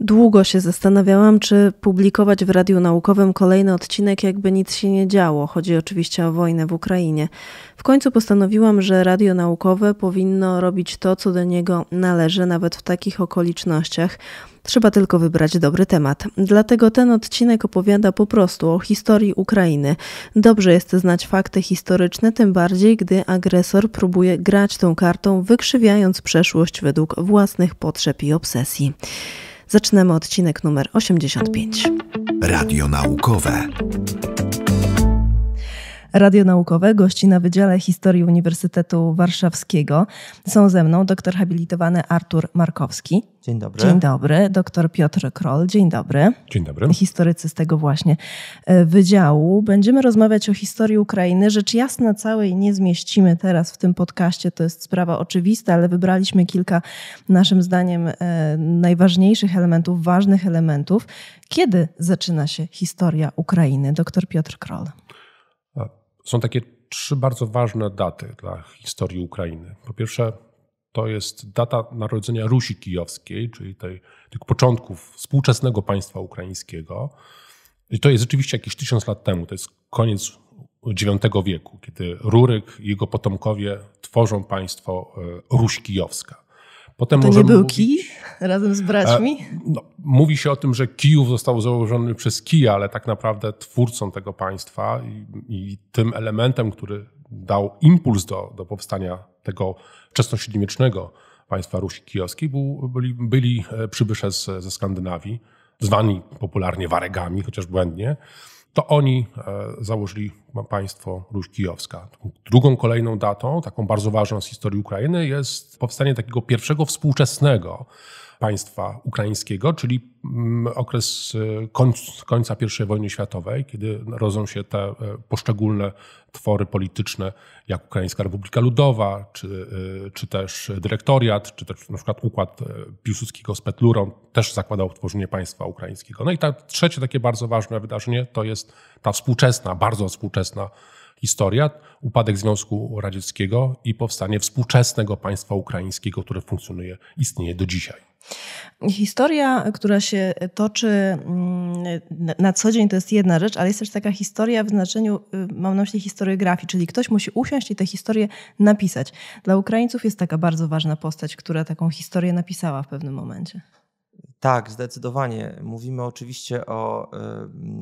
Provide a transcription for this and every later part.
Długo się zastanawiałam, czy publikować w Radiu Naukowym kolejny odcinek, jakby nic się nie działo. Chodzi oczywiście o wojnę w Ukrainie. W końcu postanowiłam, że Radio Naukowe powinno robić to, co do niego należy, nawet w takich okolicznościach. Trzeba tylko wybrać dobry temat. Dlatego ten odcinek opowiada po prostu o historii Ukrainy. Dobrze jest znać fakty historyczne, tym bardziej, gdy agresor próbuje grać tą kartą, wykrzywiając przeszłość według własnych potrzeb i obsesji. Zaczynamy odcinek numer 85. Radio Naukowe. Radio gości na Wydziale Historii Uniwersytetu Warszawskiego. Są ze mną doktor habilitowany Artur Markowski. Dzień dobry. Dzień dobry. Doktor Piotr Kroll. Dzień dobry. Dzień dobry. Historycy z tego właśnie e, wydziału. Będziemy rozmawiać o historii Ukrainy. Rzecz jasna całej nie zmieścimy teraz w tym podcaście. To jest sprawa oczywista, ale wybraliśmy kilka naszym zdaniem e, najważniejszych elementów, ważnych elementów. Kiedy zaczyna się historia Ukrainy? Doktor Piotr Kroll. Są takie trzy bardzo ważne daty dla historii Ukrainy. Po pierwsze, to jest data narodzenia Rusi Kijowskiej, czyli tej, tych początków współczesnego państwa ukraińskiego. I to jest rzeczywiście jakieś tysiąc lat temu, to jest koniec IX wieku, kiedy Ruryk i jego potomkowie tworzą państwo e, Ruś Kijowska. Potem to nie był mówić, kij razem z braćmi? No, mówi się o tym, że Kijów został założony przez Kija, ale tak naprawdę twórcą tego państwa i, i tym elementem, który dał impuls do, do powstania tego wczesnośredniowiecznego państwa Rusi Kijowskiej, był, byli, byli e, przybysze z, ze Skandynawii, zwani popularnie Waregami, chociaż błędnie to oni e, założyli państwo Ruś Kijowska. Drugą kolejną datą, taką bardzo ważną z historii Ukrainy, jest powstanie takiego pierwszego współczesnego państwa ukraińskiego, czyli mm, okres y, końca I wojny światowej, kiedy rodzą się te e, poszczególne twory polityczne, jak Ukraińska Republika Ludowa, czy, y, czy też dyrektoriat, czy też na przykład układ e, Piłsudskiego z Petlurą też zakładał tworzenie państwa ukraińskiego. No i ta trzecie takie bardzo ważne wydarzenie to jest ta współczesna, bardzo współczesna historia, upadek Związku Radzieckiego i powstanie współczesnego państwa ukraińskiego, które funkcjonuje, istnieje do dzisiaj. Historia, która się toczy mm, na co dzień, to jest jedna rzecz, ale jest też taka historia w znaczeniu, y, mam na myśli historiografii, czyli ktoś musi usiąść i tę historię napisać. Dla Ukraińców jest taka bardzo ważna postać, która taką historię napisała w pewnym momencie. Tak, zdecydowanie. Mówimy oczywiście o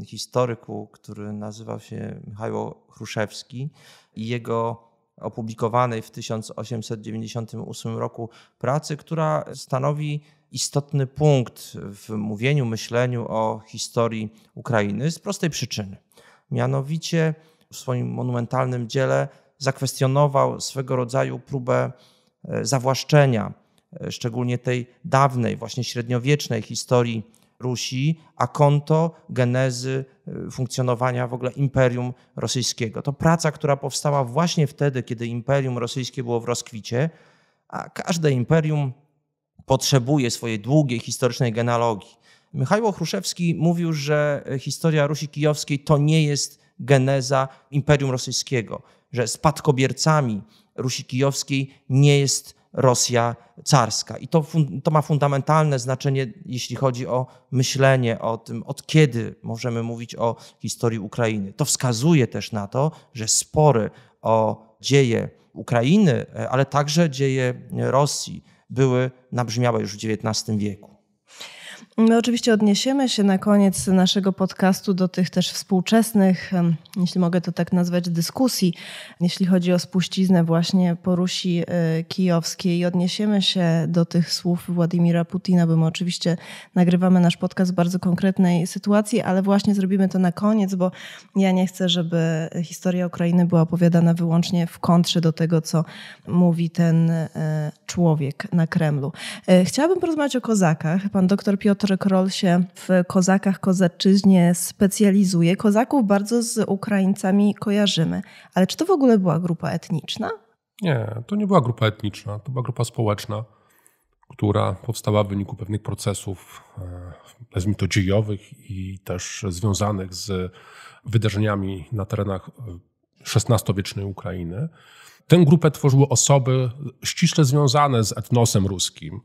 historyku, który nazywał się Michał Chruszewski i jego opublikowanej w 1898 roku pracy, która stanowi istotny punkt w mówieniu, myśleniu o historii Ukrainy z prostej przyczyny. Mianowicie w swoim monumentalnym dziele zakwestionował swego rodzaju próbę e, zawłaszczenia E, szczególnie tej dawnej, właśnie średniowiecznej historii Rusi, a konto genezy e, funkcjonowania w ogóle Imperium Rosyjskiego. To praca, która powstała właśnie wtedy, kiedy Imperium Rosyjskie było w rozkwicie, a każde imperium potrzebuje swojej długiej historycznej genealogii. Michał Chruszewski mówił, że e, historia Rusi Kijowskiej to nie jest geneza Imperium Rosyjskiego, że spadkobiercami Rusi Kijowskiej nie jest Rosja carska. I to, to ma fundamentalne znaczenie, jeśli chodzi o myślenie o tym, od kiedy możemy mówić o historii Ukrainy. To wskazuje też na to, że spory o dzieje Ukrainy, e, ale także dzieje Rosji były nabrzmiałe już w XIX wieku. My oczywiście odniesiemy się na koniec naszego podcastu do tych też współczesnych, jeśli mogę to tak nazwać, dyskusji, jeśli chodzi o spuściznę właśnie Porusi e, Kijowskiej i odniesiemy się do tych słów Władimira Putina, bo my oczywiście nagrywamy nasz podcast w bardzo konkretnej sytuacji, ale właśnie zrobimy to na koniec, bo ja nie chcę, żeby historia Ukrainy była opowiadana wyłącznie w kontrze do tego, co mówi ten e, człowiek na Kremlu. E, chciałabym porozmawiać o kozakach. Pan doktor Piotr że Kroll się w kozakach, kozaczyźnie specjalizuje. Kozaków bardzo z Ukraińcami kojarzymy. Ale czy to w ogóle była grupa etniczna? Nie, to nie była grupa etniczna, to była grupa społeczna, która powstała w wyniku pewnych procesów, nazwijmy e, to dziejowych i też związanych z wydarzeniami na terenach XVI-wiecznej e, Ukrainy. Tę grupę tworzyły osoby ściśle związane z etnosem ruskim,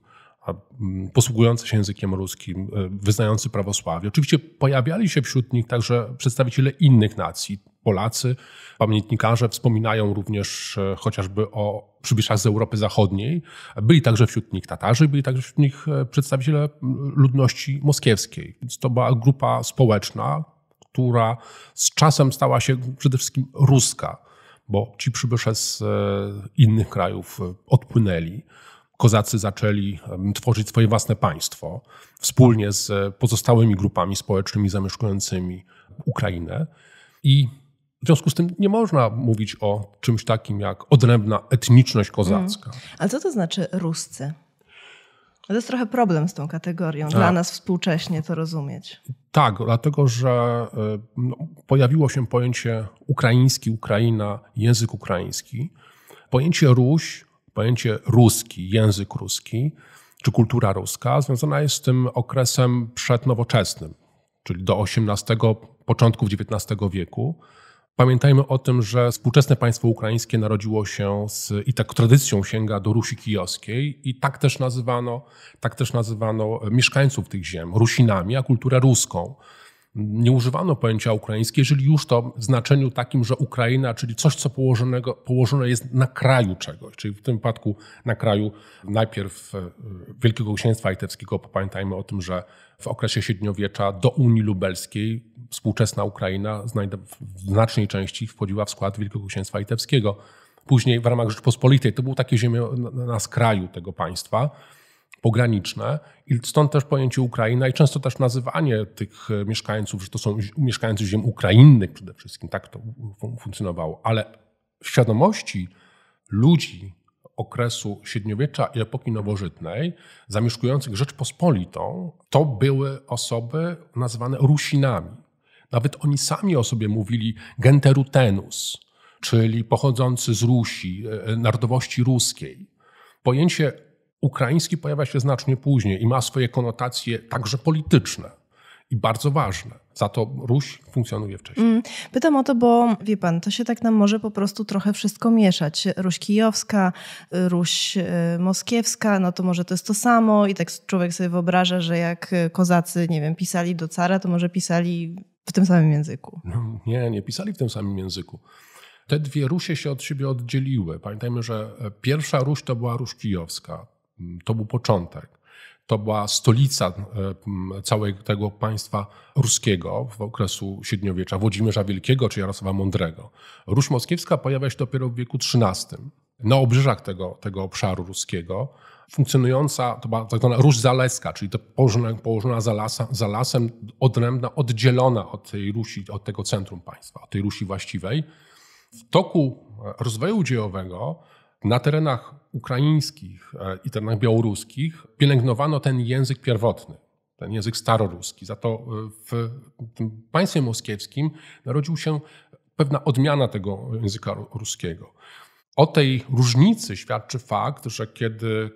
posługujący się językiem ruskim, e, wyznający prawosławie. Oczywiście pojawiali się wśród nich także przedstawiciele innych nacji. Polacy, pamiętnikarze wspominają również e, chociażby o przybyszach z Europy Zachodniej. Byli także wśród nich Tatarzy, byli także wśród nich e, przedstawiciele ludności moskiewskiej. Więc to była grupa społeczna, która z czasem stała się przede wszystkim ruska, bo ci przybysze z innych krajów odpłynęli kozacy zaczęli tworzyć swoje własne państwo wspólnie z pozostałymi grupami społecznymi zamieszkującymi Ukrainę. I w związku z tym nie można mówić o czymś takim jak odrębna etniczność kozacka. Mm. Ale co to znaczy ruscy? To jest trochę problem z tą kategorią, tak. dla A. nas współcześnie to rozumieć. Tak, dlatego że no, pojawiło się pojęcie ukraiński, Ukraina, język ukraiński. Pojęcie Ruś pojęcie ruski, język ruski czy kultura ruska związana jest z tym okresem przednowoczesnym, czyli do XVIII, początków XIX wieku. Pamiętajmy o tym, że współczesne państwo ukraińskie narodziło się z, i tak tradycją sięga do Rusi Kijowskiej i tak też nazywano, tak też nazywano mieszkańców tych ziem Rusinami, a kulturę ruską nie używano pojęcia ukraińskie, jeżeli już to w znaczeniu takim, że Ukraina, czyli coś, co położonego, położone jest na kraju czegoś, czyli w tym przypadku na kraju najpierw e, Wielkiego Księstwa Litewskiego. Pamiętajmy o tym, że w okresie średniowiecza do Unii Lubelskiej współczesna Ukraina w znacznej części wchodziła w skład Wielkiego Księstwa Litewskiego. Później w ramach Rzeczpospolitej to był takie ziemie na skraju tego państwa pograniczne i stąd też pojęcie Ukraina i często też nazywanie tych e, mieszkańców, że to są mieszkańcy ziem ukrainnych przede wszystkim, tak to funkcjonowało, ale w świadomości ludzi okresu średniowiecza i epoki nowożytnej, zamieszkujących Rzeczpospolitą, to były osoby nazywane Rusinami. Nawet oni sami o sobie mówili genterutenus, czyli pochodzący z Rusi, e, narodowości ruskiej. Pojęcie Ukraiński pojawia się znacznie później i ma swoje konotacje także polityczne i bardzo ważne. Za to Ruś funkcjonuje wcześniej. Mm, pytam o to, bo wie pan, to się tak nam może po prostu trochę wszystko mieszać. Ruś kijowska, Ruś e, moskiewska, no to może to jest to samo i tak człowiek sobie wyobraża, że jak kozacy, nie wiem, pisali do cara, to może pisali w tym samym języku. No, nie, nie pisali w tym samym języku. Te dwie Rusie się od siebie oddzieliły. Pamiętajmy, że e, pierwsza Ruś to była Ruś kijowska. To był początek. To była stolica e, całego tego państwa ruskiego w okresu średniowiecza, Włodzimierza Wielkiego czy Jarosława Mądrego. Róż moskiewska pojawia się dopiero w wieku XIII. Na obrzeżach tego, tego obszaru ruskiego funkcjonująca, to była tak zwana róż zaleska, czyli to położona, położona za, lasa, za lasem, odrębna, oddzielona od tej Rusi, od tego centrum państwa, od tej Rusi właściwej. W toku rozwoju dziejowego na terenach ukraińskich e, i terenach białoruskich pielęgnowano ten język pierwotny, ten język staroruski. Za to e, w tym państwie moskiewskim narodził się pewna odmiana tego języka ruskiego. O tej różnicy świadczy fakt, że kiedy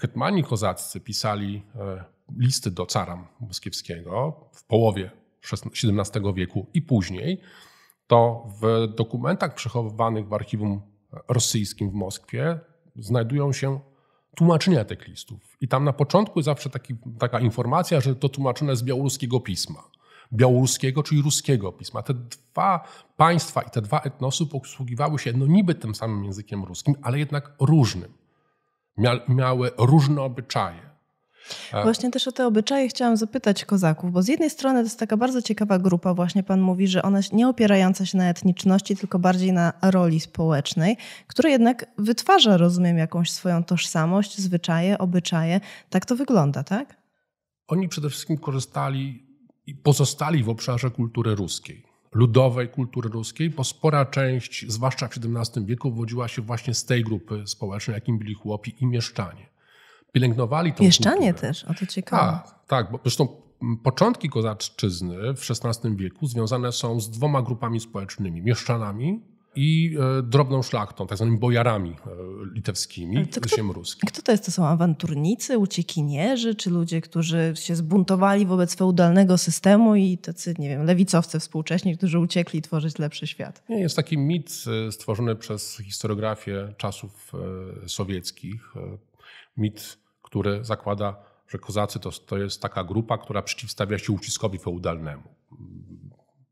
hetmani kozaccy pisali e, listy do cara moskiewskiego w połowie XVII wieku i później, to w dokumentach przechowywanych w archiwum rosyjskim w Moskwie znajdują się tłumaczenia tych listów. I tam na początku jest zawsze taki, taka informacja, że to tłumaczone z białoruskiego pisma. Białoruskiego, czyli ruskiego pisma. Te dwa państwa i te dwa etnosy posługiwały się no niby tym samym językiem ruskim, ale jednak różnym. miały różne obyczaje tak. Właśnie też o te obyczaje chciałam zapytać kozaków, bo z jednej strony to jest taka bardzo ciekawa grupa, właśnie pan mówi, że ona nie opierająca się na etniczności, tylko bardziej na roli społecznej, która jednak wytwarza, rozumiem, jakąś swoją tożsamość, zwyczaje, obyczaje. Tak to wygląda, tak? Oni przede wszystkim korzystali i pozostali w obszarze kultury ruskiej ludowej kultury ruskiej, bo spora część, zwłaszcza w XVII wieku, wodziła się właśnie z tej grupy społecznej, jakim byli chłopi i mieszczanie pielęgnowali tą Mieszczanie kulturę. też, o to ciekawe. Tak, tak, bo zresztą początki kozaczczyzny w XVI wieku związane są z dwoma grupami społecznymi, mieszczanami i e, drobną szlachtą, tak zwanymi bojarami e, litewskimi, to kto, Kto to jest? To są awanturnicy, uciekinierzy, czy ludzie, którzy się zbuntowali wobec feudalnego systemu i tacy, nie wiem, lewicowcy współcześni, którzy uciekli tworzyć lepszy świat? Nie, jest taki mit e, stworzony przez historiografię czasów sowieckich, mit które zakłada, że kozacy to, to jest taka grupa, która przeciwstawia się uciskowi feudalnemu.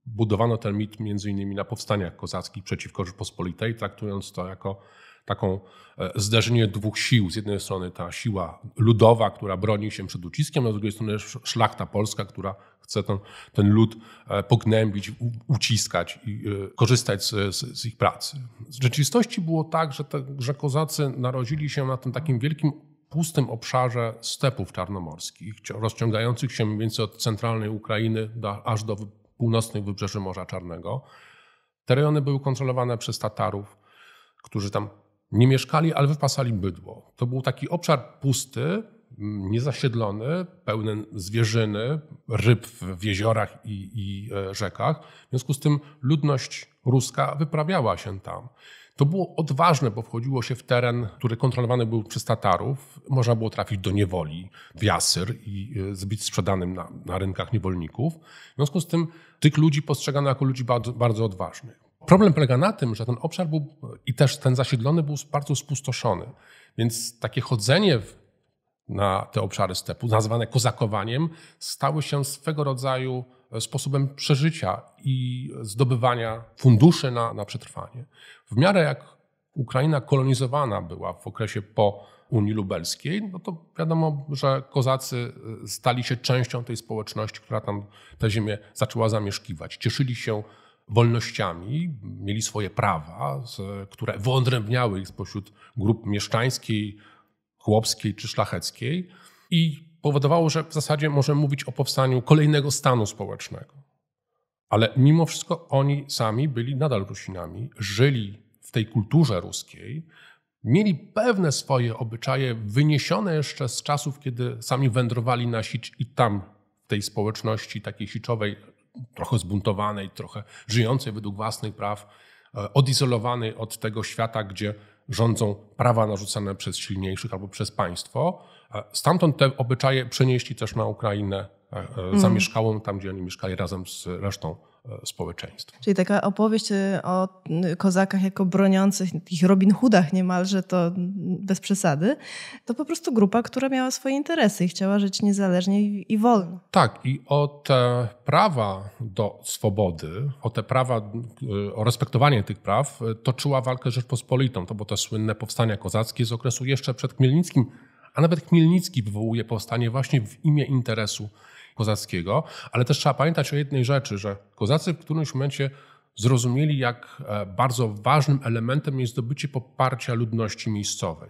Budowano ten mit między innymi na powstaniach kozackich przeciwko Rzeczpospolitej, traktując to jako taką e, zderzenie dwóch sił. Z jednej strony ta siła ludowa, która broni się przed uciskiem, a z drugiej strony szlachta polska, która chce ten, ten lud e, pognębić, uciskać i e, korzystać z, z, z ich pracy. W rzeczywistości było tak, że, te, że kozacy narodzili się na tym takim wielkim pustym obszarze stepów czarnomorskich, rozciągających się mniej więcej od centralnej Ukrainy do, aż do północnych wybrzeży Morza Czarnego. Te rejony były kontrolowane przez Tatarów, którzy tam nie mieszkali, ale wypasali bydło. To był taki obszar pusty, niezasiedlony, pełen zwierzyny, ryb w jeziorach i, i e, rzekach. W związku z tym ludność ruska wyprawiała się tam. To było odważne, bo wchodziło się w teren, który kontrolowany był przez Tatarów. Można było trafić do niewoli, w jasyr i e, być sprzedanym na, na rynkach niewolników. W związku z tym tych ludzi postrzegano jako ludzi bardzo, bardzo odważnych. Problem polega na tym, że ten obszar był i też ten zasiedlony był bardzo spustoszony. Więc takie chodzenie w na te obszary stepu, nazwane kozakowaniem, stały się swego rodzaju e, sposobem przeżycia i zdobywania funduszy na, na przetrwanie. W miarę jak Ukraina kolonizowana była w okresie po Unii Lubelskiej, no to wiadomo, że kozacy e, stali się częścią tej społeczności, która tam tę ziemię zaczęła zamieszkiwać. Cieszyli się wolnościami, mieli swoje prawa, które wyodrębniały ich spośród grup mieszczańskiej, chłopskiej czy szlacheckiej i powodowało, że w zasadzie możemy mówić o powstaniu kolejnego stanu społecznego. Ale mimo wszystko oni sami byli nadal Rusinami, żyli w tej kulturze ruskiej, mieli pewne swoje obyczaje wyniesione jeszcze z czasów, kiedy sami wędrowali na Sić i tam w tej społeczności takiej siczowej, trochę zbuntowanej, trochę żyjącej według własnych praw, e, odizolowanej od tego świata, gdzie rządzą prawa narzucane przez silniejszych albo przez państwo. Stamtąd te obyczaje przenieśli też na Ukrainę e, e, zamieszkałą, tam gdzie oni mieszkali razem z resztą E, Czyli taka opowieść e, o kozakach jako broniących, takich Robin Hoodach niemalże, to bez przesady, to po prostu grupa, która miała swoje interesy i chciała żyć niezależnie i wolno. Tak, i o te prawa do swobody, o te prawa, e, o respektowanie tych praw toczyła walkę Rzeczpospolitą. To było te słynne powstania kozackie z okresu jeszcze przed Chmielnickim, a nawet Chmielnicki wywołuje powstanie właśnie w imię interesu kozackiego, ale też trzeba pamiętać o jednej rzeczy, że kozacy w którymś momencie zrozumieli, jak e, bardzo ważnym elementem jest zdobycie poparcia ludności miejscowej.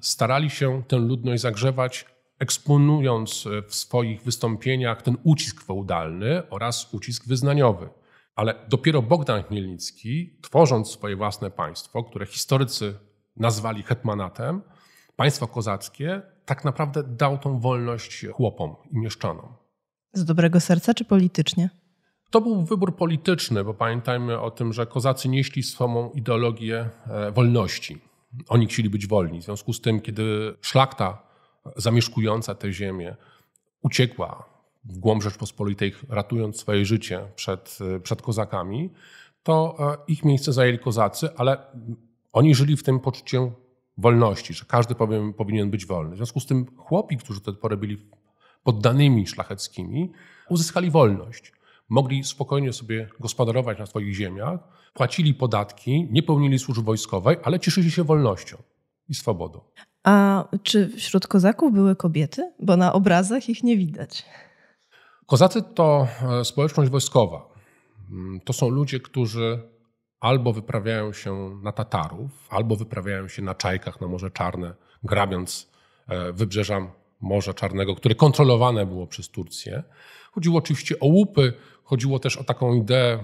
Starali się tę ludność zagrzewać, eksponując e, w swoich wystąpieniach ten ucisk feudalny oraz ucisk wyznaniowy. Ale dopiero Bogdan Chmielnicki, tworząc swoje własne państwo, które historycy nazwali hetmanatem, państwo kozackie, tak naprawdę dał tą wolność chłopom i mieszczanom. Z dobrego serca czy politycznie? To był wybór polityczny, bo pamiętajmy o tym, że kozacy nieśli swoją ideologię e, wolności. Oni chcieli być wolni. W związku z tym, kiedy szlachta zamieszkująca tę ziemię uciekła w głąb Rzeczpospolitej, ratując swoje życie przed, e, przed kozakami, to e, ich miejsce zajęli kozacy, ale oni żyli w tym poczuciu wolności, że każdy powiem, powinien być wolny. W związku z tym chłopi, którzy do tej pory byli poddanymi szlacheckimi, uzyskali wolność. Mogli spokojnie sobie gospodarować na swoich ziemiach, płacili podatki, nie pełnili służby wojskowej, ale cieszyli się wolnością i swobodą. A czy wśród kozaków były kobiety? Bo na obrazach ich nie widać. Kozacy to e, społeczność wojskowa. Mm, to są ludzie, którzy albo wyprawiają się na Tatarów, albo wyprawiają się na czajkach na Morze Czarne, grabiąc e, wybrzeża Morza Czarnego, które kontrolowane było przez Turcję. Chodziło oczywiście o łupy, chodziło też o taką ideę e,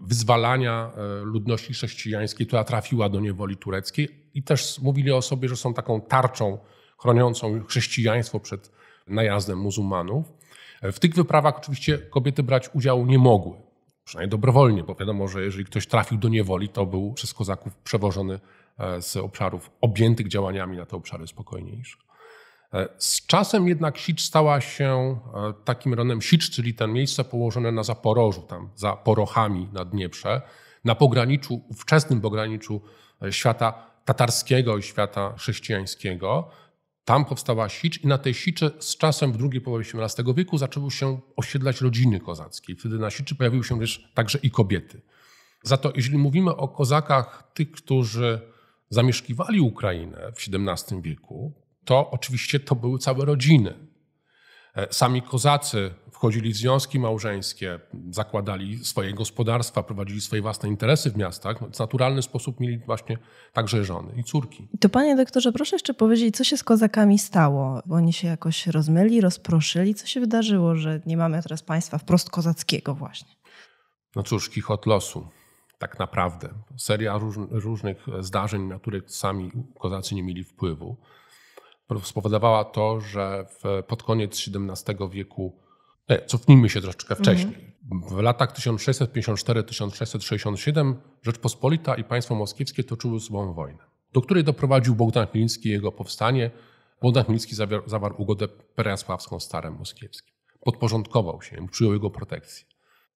wyzwalania e, ludności chrześcijańskiej, która trafiła do niewoli tureckiej i też mówili o sobie, że są taką tarczą chroniącą chrześcijaństwo przed najazdem muzułmanów. E, w tych wyprawach oczywiście kobiety brać udziału nie mogły, przynajmniej dobrowolnie, bo wiadomo, że jeżeli ktoś trafił do niewoli, to był przez kozaków przewożony z obszarów objętych działaniami na te obszary spokojniejsze. E, z czasem jednak Sicz stała się e, takim ronem Sicz, czyli ten miejsce położone na Zaporożu, tam za Porochami na Dnieprze, na pograniczu, wczesnym pograniczu e, świata tatarskiego i świata chrześcijańskiego. Tam powstała Sicz i na tej Siczy z czasem w drugiej połowie XVII wieku zaczęły się osiedlać rodziny kozackie. Wtedy na Siczy pojawiły się też także i kobiety. Za to, jeśli mówimy o kozakach, tych, którzy zamieszkiwali Ukrainę w XVII wieku, to oczywiście to były całe rodziny. E, sami kozacy wchodzili w związki małżeńskie, zakładali swoje gospodarstwa, prowadzili swoje własne interesy w miastach. No, w naturalny sposób mieli właśnie także żony i córki. To panie doktorze, proszę jeszcze powiedzieć, co się z kozakami stało? Bo oni się jakoś rozmyli, rozproszyli. Co się wydarzyło, że nie mamy teraz państwa wprost kozackiego właśnie? No cóż, kichot losu. Tak naprawdę. Seria róż, różnych zdarzeń, na które sami kozacy nie mieli wpływu spowodowała to, że w, pod koniec XVII wieku, nie, cofnijmy się troszeczkę wcześniej, w latach 1654-1667 Rzeczpospolita i państwo moskiewskie toczyły ze sobą wojnę, do której doprowadził Bogdan Chmielnicki i jego powstanie. Bogdan Chmielnicki zawarł, zawarł ugodę perjasławską z starem moskiewskim. Podporządkował się, przyjął jego protekcję.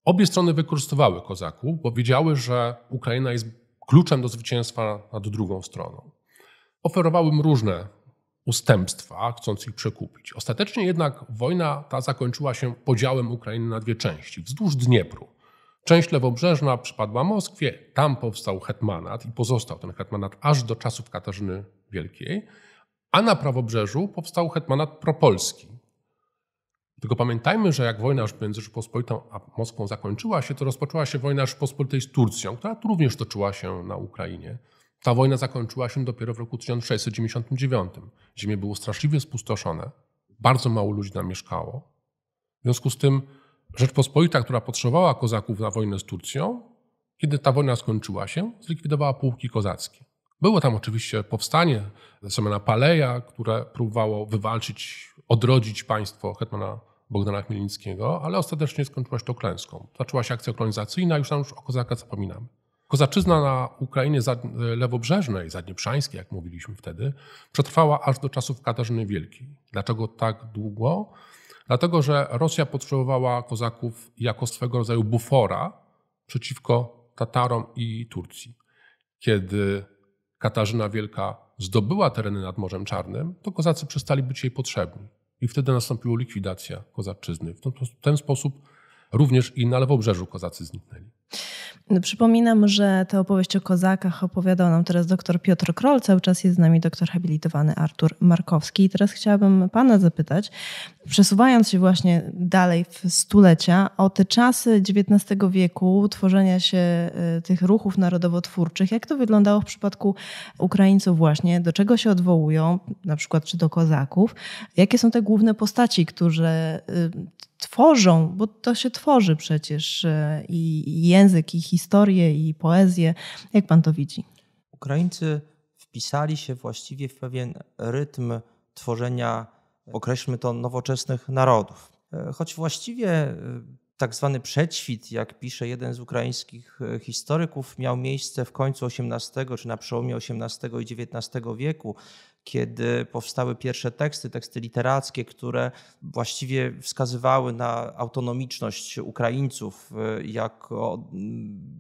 Obie strony wykorzystywały kozaków, bo wiedziały, że Ukraina jest kluczem do zwycięstwa nad drugą stroną. Oferowały im różne ustępstwa, chcąc ich przekupić. Ostatecznie jednak wojna ta zakończyła się podziałem Ukrainy na dwie części wzdłuż Dniepru. Część lewobrzeżna przypadła Moskwie, tam powstał hetmanat i pozostał ten hetmanat aż do czasów Katarzyny Wielkiej, a na prawobrzeżu powstał hetmanat propolski. Tylko pamiętajmy, że jak wojna między Rzeczpospolitą a Moskwą zakończyła się, to rozpoczęła się wojna Rzeczpospolitej z Turcją, która również toczyła się na Ukrainie. Ta wojna zakończyła się dopiero w roku 1699. Ziemie było straszliwie spustoszone, bardzo mało ludzi tam mieszkało. W związku z tym Rzeczpospolita, która potrzebowała kozaków na wojnę z Turcją, kiedy ta wojna skończyła się, zlikwidowała pułki kozackie. Było tam oczywiście powstanie Semena Paleja, które próbowało wywalczyć, odrodzić państwo hetmana Bogdana Chmielnickiego, ale ostatecznie skończyła się to klęską. Zaczęła się akcja kolonizacyjna, już tam już o kozakach zapominamy. Kozaczyzna na Ukrainie e, lewobrzeżnej, zadnieprzańskiej, jak mówiliśmy wtedy, przetrwała aż do czasów Katarzyny Wielkiej. Dlaczego tak długo? Dlatego, że Rosja potrzebowała kozaków jako swego rodzaju bufora przeciwko Tatarom i Turcji. Kiedy Katarzyna Wielka zdobyła tereny nad Morzem Czarnym, to kozacy przestali być jej potrzebni. I wtedy nastąpiła likwidacja kozaczyzny. W ten sposób również i na lewobrzeżu kozacy zniknęli. No, przypominam, że tę opowieść o kozakach opowiadał nam teraz dr Piotr Kroll, cały czas jest z nami doktor habilitowany Artur Markowski. I teraz chciałabym Pana zapytać, przesuwając się właśnie dalej w stulecia, o te czasy XIX wieku, tworzenia się y, tych ruchów narodowotwórczych, jak to wyglądało w przypadku Ukraińców właśnie, do czego się odwołują, na przykład czy do kozaków, jakie są te główne postaci, którzy tworzą, bo to się tworzy przecież e, i, język, i historię, i poezję. Jak pan to widzi? Ukraińcy wpisali się właściwie w pewien rytm tworzenia, określmy to, nowoczesnych narodów. E, choć właściwie e, tak zwany przedświt, jak pisze jeden z ukraińskich historyków, miał miejsce w końcu XVIII czy na przełomie XVIII i XIX wieku kiedy powstały pierwsze teksty, teksty literackie, które właściwie wskazywały na autonomiczność Ukraińców y, jako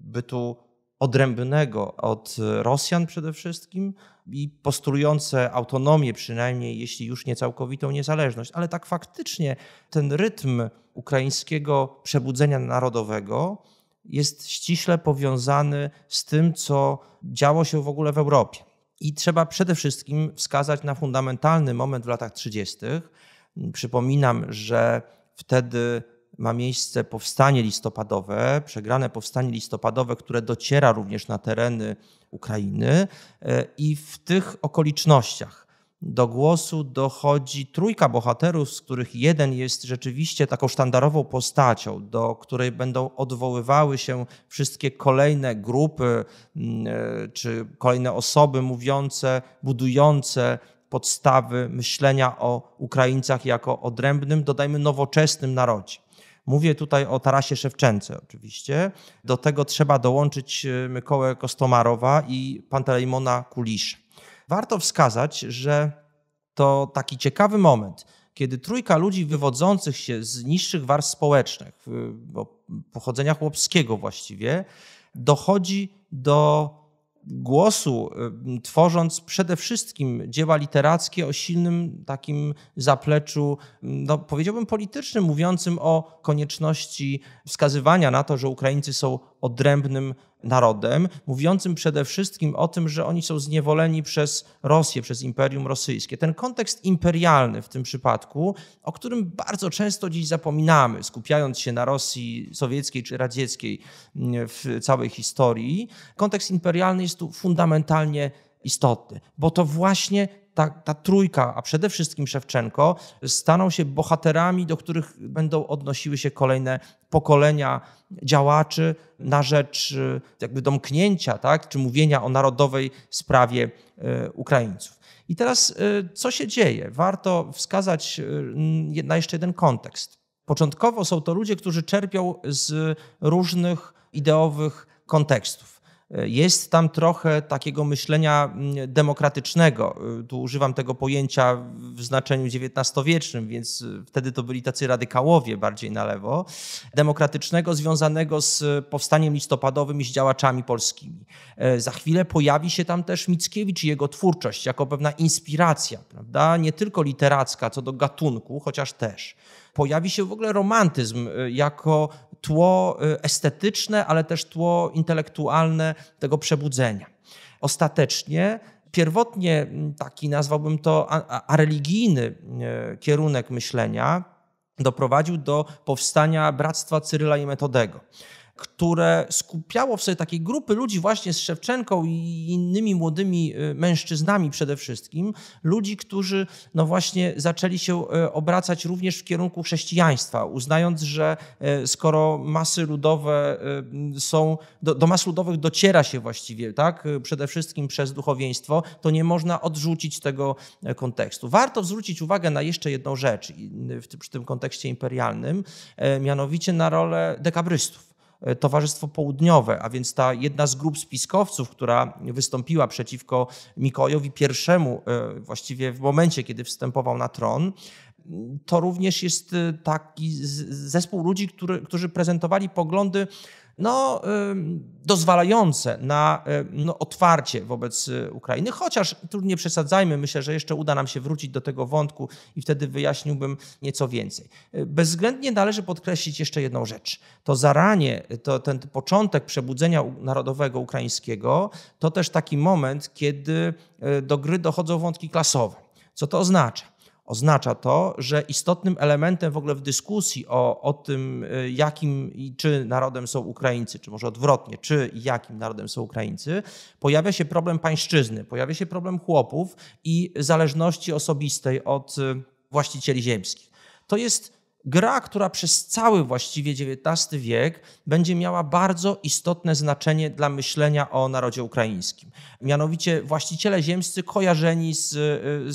bytu odrębnego od Rosjan przede wszystkim i postulujące autonomię, przynajmniej jeśli już nie całkowitą niezależność. Ale tak faktycznie ten rytm ukraińskiego przebudzenia narodowego jest ściśle powiązany z tym, co działo się w ogóle w Europie. I trzeba przede wszystkim wskazać na fundamentalny moment w latach 30. Przypominam, że wtedy ma miejsce powstanie listopadowe, przegrane powstanie listopadowe, które dociera również na tereny Ukrainy. E, I w tych okolicznościach do głosu dochodzi trójka bohaterów, z których jeden jest rzeczywiście taką sztandarową postacią, do której będą odwoływały się wszystkie kolejne grupy mm, e, czy kolejne osoby mówiące, budujące podstawy myślenia o Ukraińcach jako odrębnym, dodajmy nowoczesnym narodzie. Mówię tutaj o Tarasie Szewczence oczywiście. Do tego trzeba dołączyć e, Mykołę Kostomarowa i Pantelejmona Kulisza. Warto wskazać, że to taki ciekawy moment, kiedy trójka ludzi wywodzących się z niższych warstw społecznych, pochodzenia chłopskiego właściwie, dochodzi do głosu, tworząc przede wszystkim dzieła literackie o silnym takim zapleczu, no powiedziałbym politycznym, mówiącym o konieczności wskazywania na to, że Ukraińcy są odrębnym narodem, mówiącym przede wszystkim o tym, że oni są zniewoleni przez Rosję, przez Imperium Rosyjskie. Ten kontekst imperialny w tym przypadku, o którym bardzo często dziś zapominamy, skupiając się na Rosji sowieckiej czy radzieckiej mm, w całej historii, kontekst imperialny jest tu fundamentalnie istotny, bo to właśnie ta, ta trójka, a przede wszystkim Szewczenko, staną się bohaterami, do których będą odnosiły się kolejne pokolenia działaczy na rzecz y, jakby domknięcia, tak, czy mówienia o narodowej sprawie y, Ukraińców. I teraz y, co się dzieje? Warto wskazać na jeszcze jeden kontekst. Początkowo są to ludzie, którzy czerpią z różnych ideowych kontekstów jest tam trochę takiego myślenia mm, demokratycznego. Y, tu używam tego pojęcia w znaczeniu XIX-wiecznym, więc y, wtedy to byli tacy radykałowie bardziej na lewo. Demokratycznego związanego z powstaniem listopadowym i z działaczami polskimi. E, za chwilę pojawi się tam też Mickiewicz i jego twórczość jako pewna inspiracja, prawda? nie tylko literacka co do gatunku, chociaż też pojawi się w ogóle romantyzm y, jako tło y, estetyczne, ale też tło intelektualne tego przebudzenia. Ostatecznie pierwotnie mm, taki nazwałbym to religijny y, kierunek myślenia doprowadził do powstania Bractwa Cyryla i Metodego które skupiało w sobie takiej grupy ludzi właśnie z Szewczenką i innymi młodymi y, mężczyznami przede wszystkim, ludzi, którzy no właśnie zaczęli się y, obracać również w kierunku chrześcijaństwa, uznając, że y, skoro masy ludowe są, do, do mas ludowych dociera się właściwie, tak, przede wszystkim przez duchowieństwo, to nie można odrzucić tego kontekstu. Warto zwrócić uwagę na jeszcze jedną rzecz w tym, przy tym kontekście imperialnym, mianowicie na rolę dekabrystów. E, Towarzystwo Południowe, a więc ta jedna z grup spiskowców, która wystąpiła przeciwko Mikojowi I, e, właściwie w momencie, kiedy wstępował na tron, to również jest e, taki zespół ludzi, który, którzy prezentowali poglądy no, dozwalające na no, otwarcie wobec y, Ukrainy, chociaż trudnie przesadzajmy, myślę, że jeszcze uda nam się wrócić do tego wątku i wtedy wyjaśniłbym nieco więcej. Y, bezwzględnie należy podkreślić jeszcze jedną rzecz. To zaranie, to ten początek przebudzenia narodowego ukraińskiego, to też taki moment, kiedy y, do gry dochodzą wątki klasowe. Co to oznacza? Oznacza to, że istotnym elementem w ogóle w dyskusji o, o tym, y, jakim i czy narodem są Ukraińcy, czy może odwrotnie, czy i jakim narodem są Ukraińcy, pojawia się problem pańszczyzny, pojawia się problem chłopów i zależności osobistej od y, właścicieli ziemskich. To jest gra, która przez cały właściwie XIX wiek będzie miała bardzo istotne znaczenie dla myślenia o narodzie ukraińskim. Mianowicie właściciele ziemscy kojarzeni z,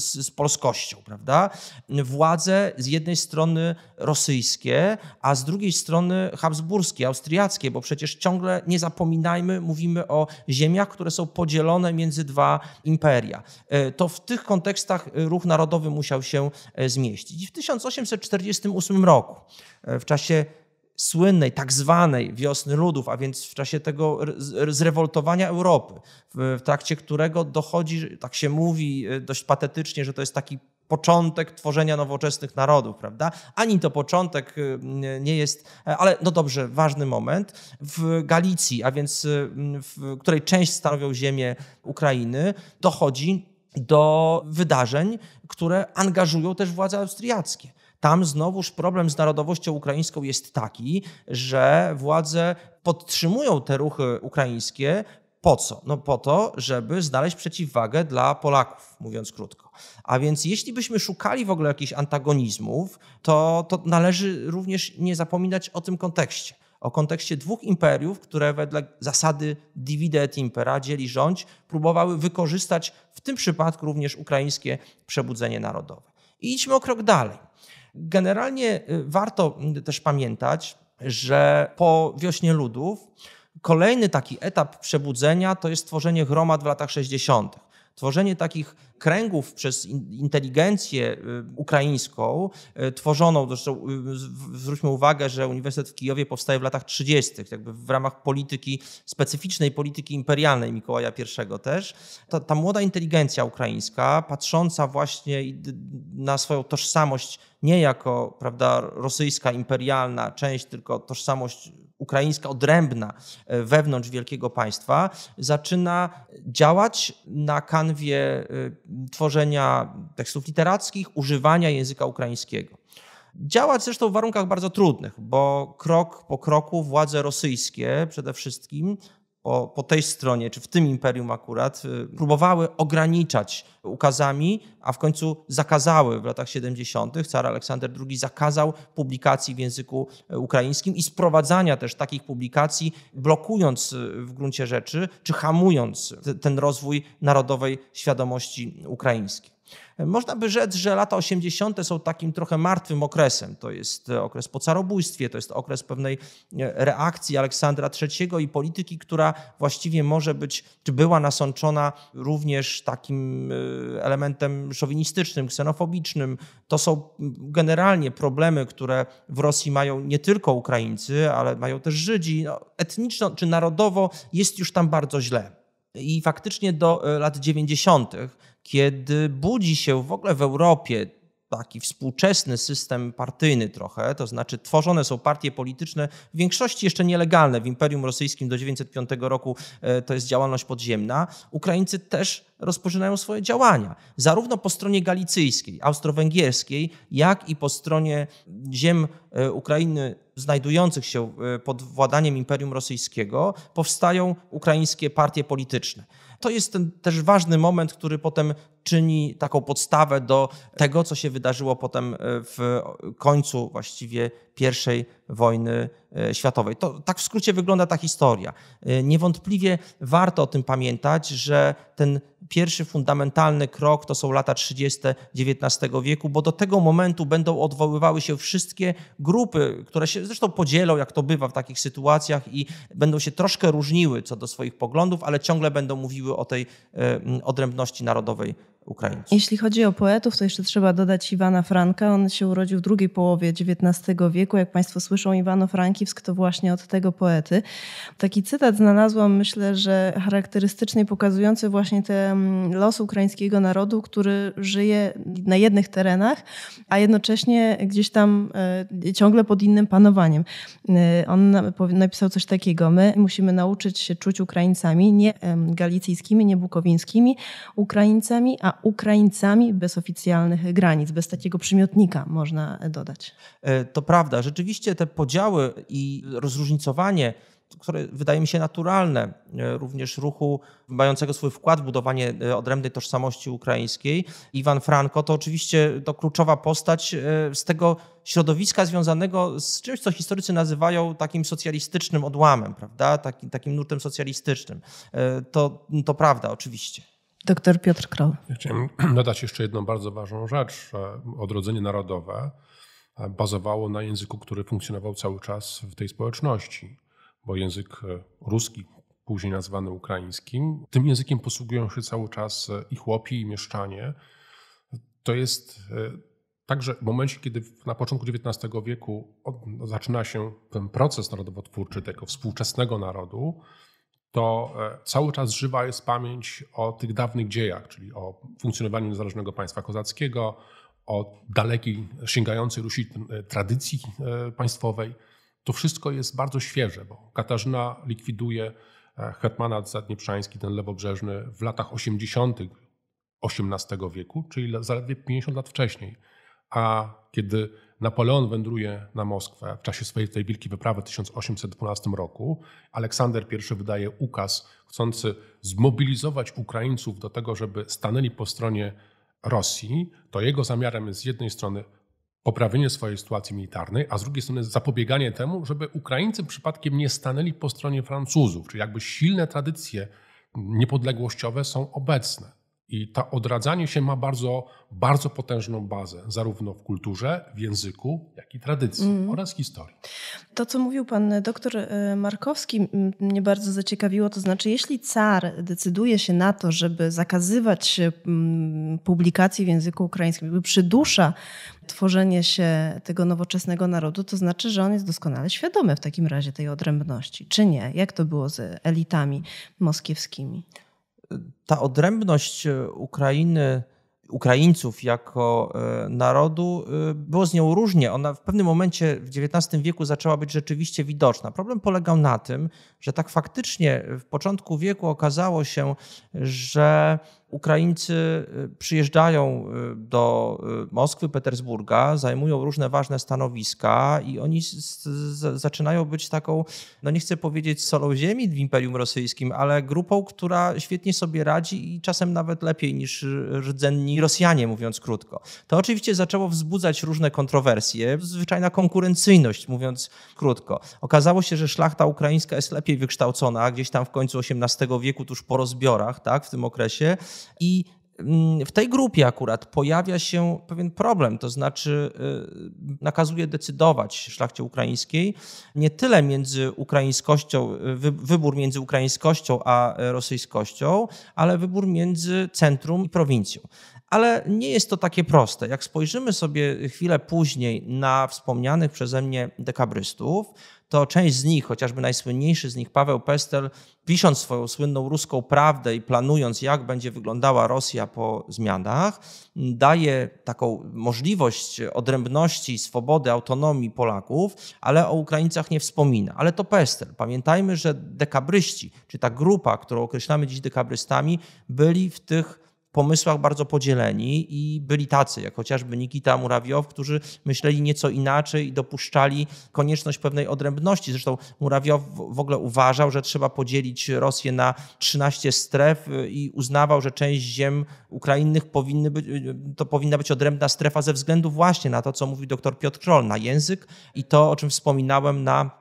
z, z polskością, prawda? Władze z jednej strony rosyjskie, a z drugiej strony habsburskie, austriackie, bo przecież ciągle nie zapominajmy, mówimy o ziemiach, które są podzielone między dwa imperia. E, to w tych kontekstach ruch narodowy musiał się e, zmieścić. w 1848 1947 roku, e, w czasie słynnej, tak zwanej wiosny ludów, a więc w czasie tego zrewoltowania Europy, w trakcie którego dochodzi, tak się mówi e, dość patetycznie, że to jest taki początek tworzenia nowoczesnych narodów, prawda? Ani to początek e, nie jest, ale no dobrze, ważny moment. W Galicji, a więc w której część stanowią ziemię Ukrainy, dochodzi do wydarzeń, które angażują też władze austriackie. Tam znowuż problem z narodowością ukraińską jest taki, że władze podtrzymują te ruchy ukraińskie, po co? No po to, żeby znaleźć przeciwwagę dla Polaków, mówiąc krótko. A więc jeśli byśmy szukali w ogóle jakichś antagonizmów, to, to należy również nie zapominać o tym kontekście. O kontekście dwóch imperiów, które wedle zasady divide et impera, dzieli rządź, próbowały wykorzystać w tym przypadku również ukraińskie przebudzenie narodowe. I idźmy o krok dalej. Generalnie y, warto mm, też pamiętać, że po wiośnie ludów kolejny taki etap przebudzenia to jest tworzenie gromad w latach 60. Tworzenie takich kręgów przez inteligencję y, ukraińską, y, tworzoną, zresztą y, zwróćmy uwagę, że Uniwersytet w Kijowie powstaje w latach 30., jakby w ramach polityki, specyficznej polityki imperialnej Mikołaja I też. Ta, ta młoda inteligencja ukraińska, patrząca właśnie na swoją tożsamość nie jako prawda, rosyjska, imperialna część, tylko tożsamość ukraińska odrębna e, wewnątrz wielkiego państwa zaczyna działać na kanwie e, tworzenia tekstów literackich, używania języka ukraińskiego. Działać zresztą w warunkach bardzo trudnych, bo krok po kroku władze rosyjskie przede wszystkim po, po, tej stronie, czy w tym imperium akurat, y, próbowały ograniczać ukazami, a w końcu zakazały w latach 70. Car Aleksander II zakazał publikacji w języku y, ukraińskim i sprowadzania też takich publikacji, blokując y, w gruncie rzeczy, czy hamując ten rozwój narodowej świadomości ukraińskiej. Można by rzec, że lata 80. są takim trochę martwym okresem. To jest e, okres po carobójstwie, to jest okres pewnej e, reakcji Aleksandra III i polityki, która właściwie może być, czy była nasączona również takim e, elementem szowinistycznym, ksenofobicznym. To są generalnie problemy, które w Rosji mają nie tylko Ukraińcy, ale mają też Żydzi. No, etniczno czy narodowo jest już tam bardzo źle. I faktycznie do lat 90 kiedy budzi się w ogóle w Europie taki współczesny system partyjny trochę, to znaczy tworzone są partie polityczne, w większości jeszcze nielegalne. W Imperium Rosyjskim do 1905 roku e, to jest działalność podziemna. Ukraińcy też rozpoczynają swoje działania, zarówno po stronie galicyjskiej, austro-węgierskiej, jak i po stronie ziem e, Ukrainy znajdujących się e, pod władaniem Imperium Rosyjskiego, powstają ukraińskie partie polityczne. To jest ten też ważny moment, który potem czyni taką podstawę do tego, co się wydarzyło potem e, w końcu właściwie pierwszej wojny e, światowej. To tak w skrócie wygląda ta historia. E, niewątpliwie warto o tym pamiętać, że ten pierwszy fundamentalny krok to są lata 30. XIX wieku, bo do tego momentu będą odwoływały się wszystkie grupy, które się zresztą podzielą, jak to bywa w takich sytuacjach, i będą się troszkę różniły co do swoich poglądów, ale ciągle będą mówiły o tej odrębności narodowej jeśli chodzi o poetów, to jeszcze trzeba dodać Iwana Franka. On się urodził w drugiej połowie XIX wieku. Jak Państwo słyszą, Iwano-Frankiwsk to właśnie od tego poety. Taki cytat znalazłam, myślę, że charakterystyczny, pokazujący właśnie ten los ukraińskiego narodu, który żyje na jednych terenach, a jednocześnie gdzieś tam e, ciągle pod innym panowaniem. E, on napisał coś takiego. My musimy nauczyć się czuć Ukraińcami, nie galicyjskimi, nie bukowińskimi Ukraińcami, a a Ukraińcami bez oficjalnych granic, bez takiego przymiotnika, można dodać. E, to prawda. Rzeczywiście te podziały i rozróżnicowanie które wydaje mi się naturalne, e, również ruchu mającego swój wkład w budowanie e, odrębnej tożsamości ukraińskiej. Iwan Franko to oczywiście to kluczowa postać z tego środowiska związanego z czymś, co historycy nazywają takim socjalistycznym odłamem, prawda? Taki, takim nurtem socjalistycznym. To, to prawda, oczywiście. Doktor Piotr Kroll. Ja chciałem dodać jeszcze jedną bardzo ważną rzecz. Odrodzenie narodowe e, bazowało na języku, który funkcjonował cały czas w tej społeczności, bo język e, ruski, później nazwany ukraińskim, tym językiem posługują się cały czas e, i chłopi, i mieszczanie. To jest Także w momencie, kiedy na początku XIX wieku zaczyna się ten proces narodowotwórczy tego współczesnego narodu, to e, cały czas żywa jest pamięć o tych dawnych dziejach, czyli o funkcjonowaniu niezależnego państwa kozackiego, o dalekiej, sięgającej Rusi e, tradycji e, państwowej. To wszystko jest bardzo świeże, bo Katarzyna likwiduje hetmanat zadnieprzański, ten lewobrzeżny, w latach 80. XVIII wieku, czyli zaledwie 50 lat wcześniej. A kiedy Napoleon wędruje na Moskwę w czasie swojej tej wielkiej wyprawy w 1812 roku. Aleksander I wydaje ukaz chcący zmobilizować Ukraińców do tego, żeby stanęli po stronie Rosji. To jego zamiarem jest z jednej strony poprawienie swojej sytuacji militarnej, a z drugiej strony zapobieganie temu, żeby Ukraińcy przypadkiem nie stanęli po stronie Francuzów, czyli jakby silne tradycje niepodległościowe są obecne. I to odradzanie się ma bardzo, bardzo potężną bazę, zarówno w kulturze, w języku, jak i tradycji mm. oraz historii. To, co mówił pan e, doktor e, Markowski, mnie bardzo zaciekawiło. To znaczy, jeśli car decyduje się na to, żeby zakazywać publikacji w języku ukraińskim, by przydusza tworzenie się tego nowoczesnego narodu, to znaczy, że on jest doskonale świadomy w takim razie tej odrębności, czy nie? Jak to było z elitami moskiewskimi? ta odrębność e, Ukrainy, Ukraińców jako e, narodu, e, było z nią różnie. Ona w pewnym momencie w XIX wieku zaczęła być rzeczywiście widoczna. Problem polegał na tym, że tak faktycznie w początku wieku okazało się, że Ukraińcy y, przyjeżdżają y, do y, Moskwy, Petersburga, zajmują różne ważne stanowiska i oni zaczynają być taką, no nie chcę powiedzieć solą ziemi w Imperium Rosyjskim, ale grupą, która świetnie sobie radzi i czasem nawet lepiej niż rdzenni Rosjanie, mówiąc krótko. To oczywiście zaczęło wzbudzać różne kontrowersje, zwyczajna konkurencyjność, mówiąc krótko. Okazało się, że szlachta ukraińska jest lepiej wykształcona, gdzieś tam w końcu XVIII wieku, tuż po rozbiorach, tak, w tym okresie, i mm, w tej grupie akurat pojawia się pewien problem, to znaczy y, nakazuje decydować szlachcie ukraińskiej nie tyle między ukraińskością, wybór między ukraińskością a rosyjskością, ale wybór między centrum i prowincją. Ale nie jest to takie proste. Jak spojrzymy sobie chwilę później na wspomnianych przeze mnie dekabrystów, to część z nich, chociażby najsłynniejszy z nich, Paweł Pestel, pisząc swoją słynną ruską prawdę i planując, jak będzie wyglądała Rosja po zmianach, daje taką możliwość odrębności, swobody, autonomii Polaków, ale o Ukraińcach nie wspomina. Ale to Pestel. Pamiętajmy, że dekabryści, czy ta grupa, którą określamy dziś dekabrystami, byli w tych pomysłach bardzo podzieleni i byli tacy, jak chociażby Nikita Murawiow, którzy myśleli nieco inaczej i dopuszczali konieczność pewnej odrębności. Zresztą Murawiow w ogóle uważał, że trzeba podzielić Rosję na 13 stref y, i uznawał, że część ziem ukraińskich y, to powinna być odrębna strefa ze względu właśnie na to, co mówił dr Piotr Kroll, na język i to, o czym wspominałem, na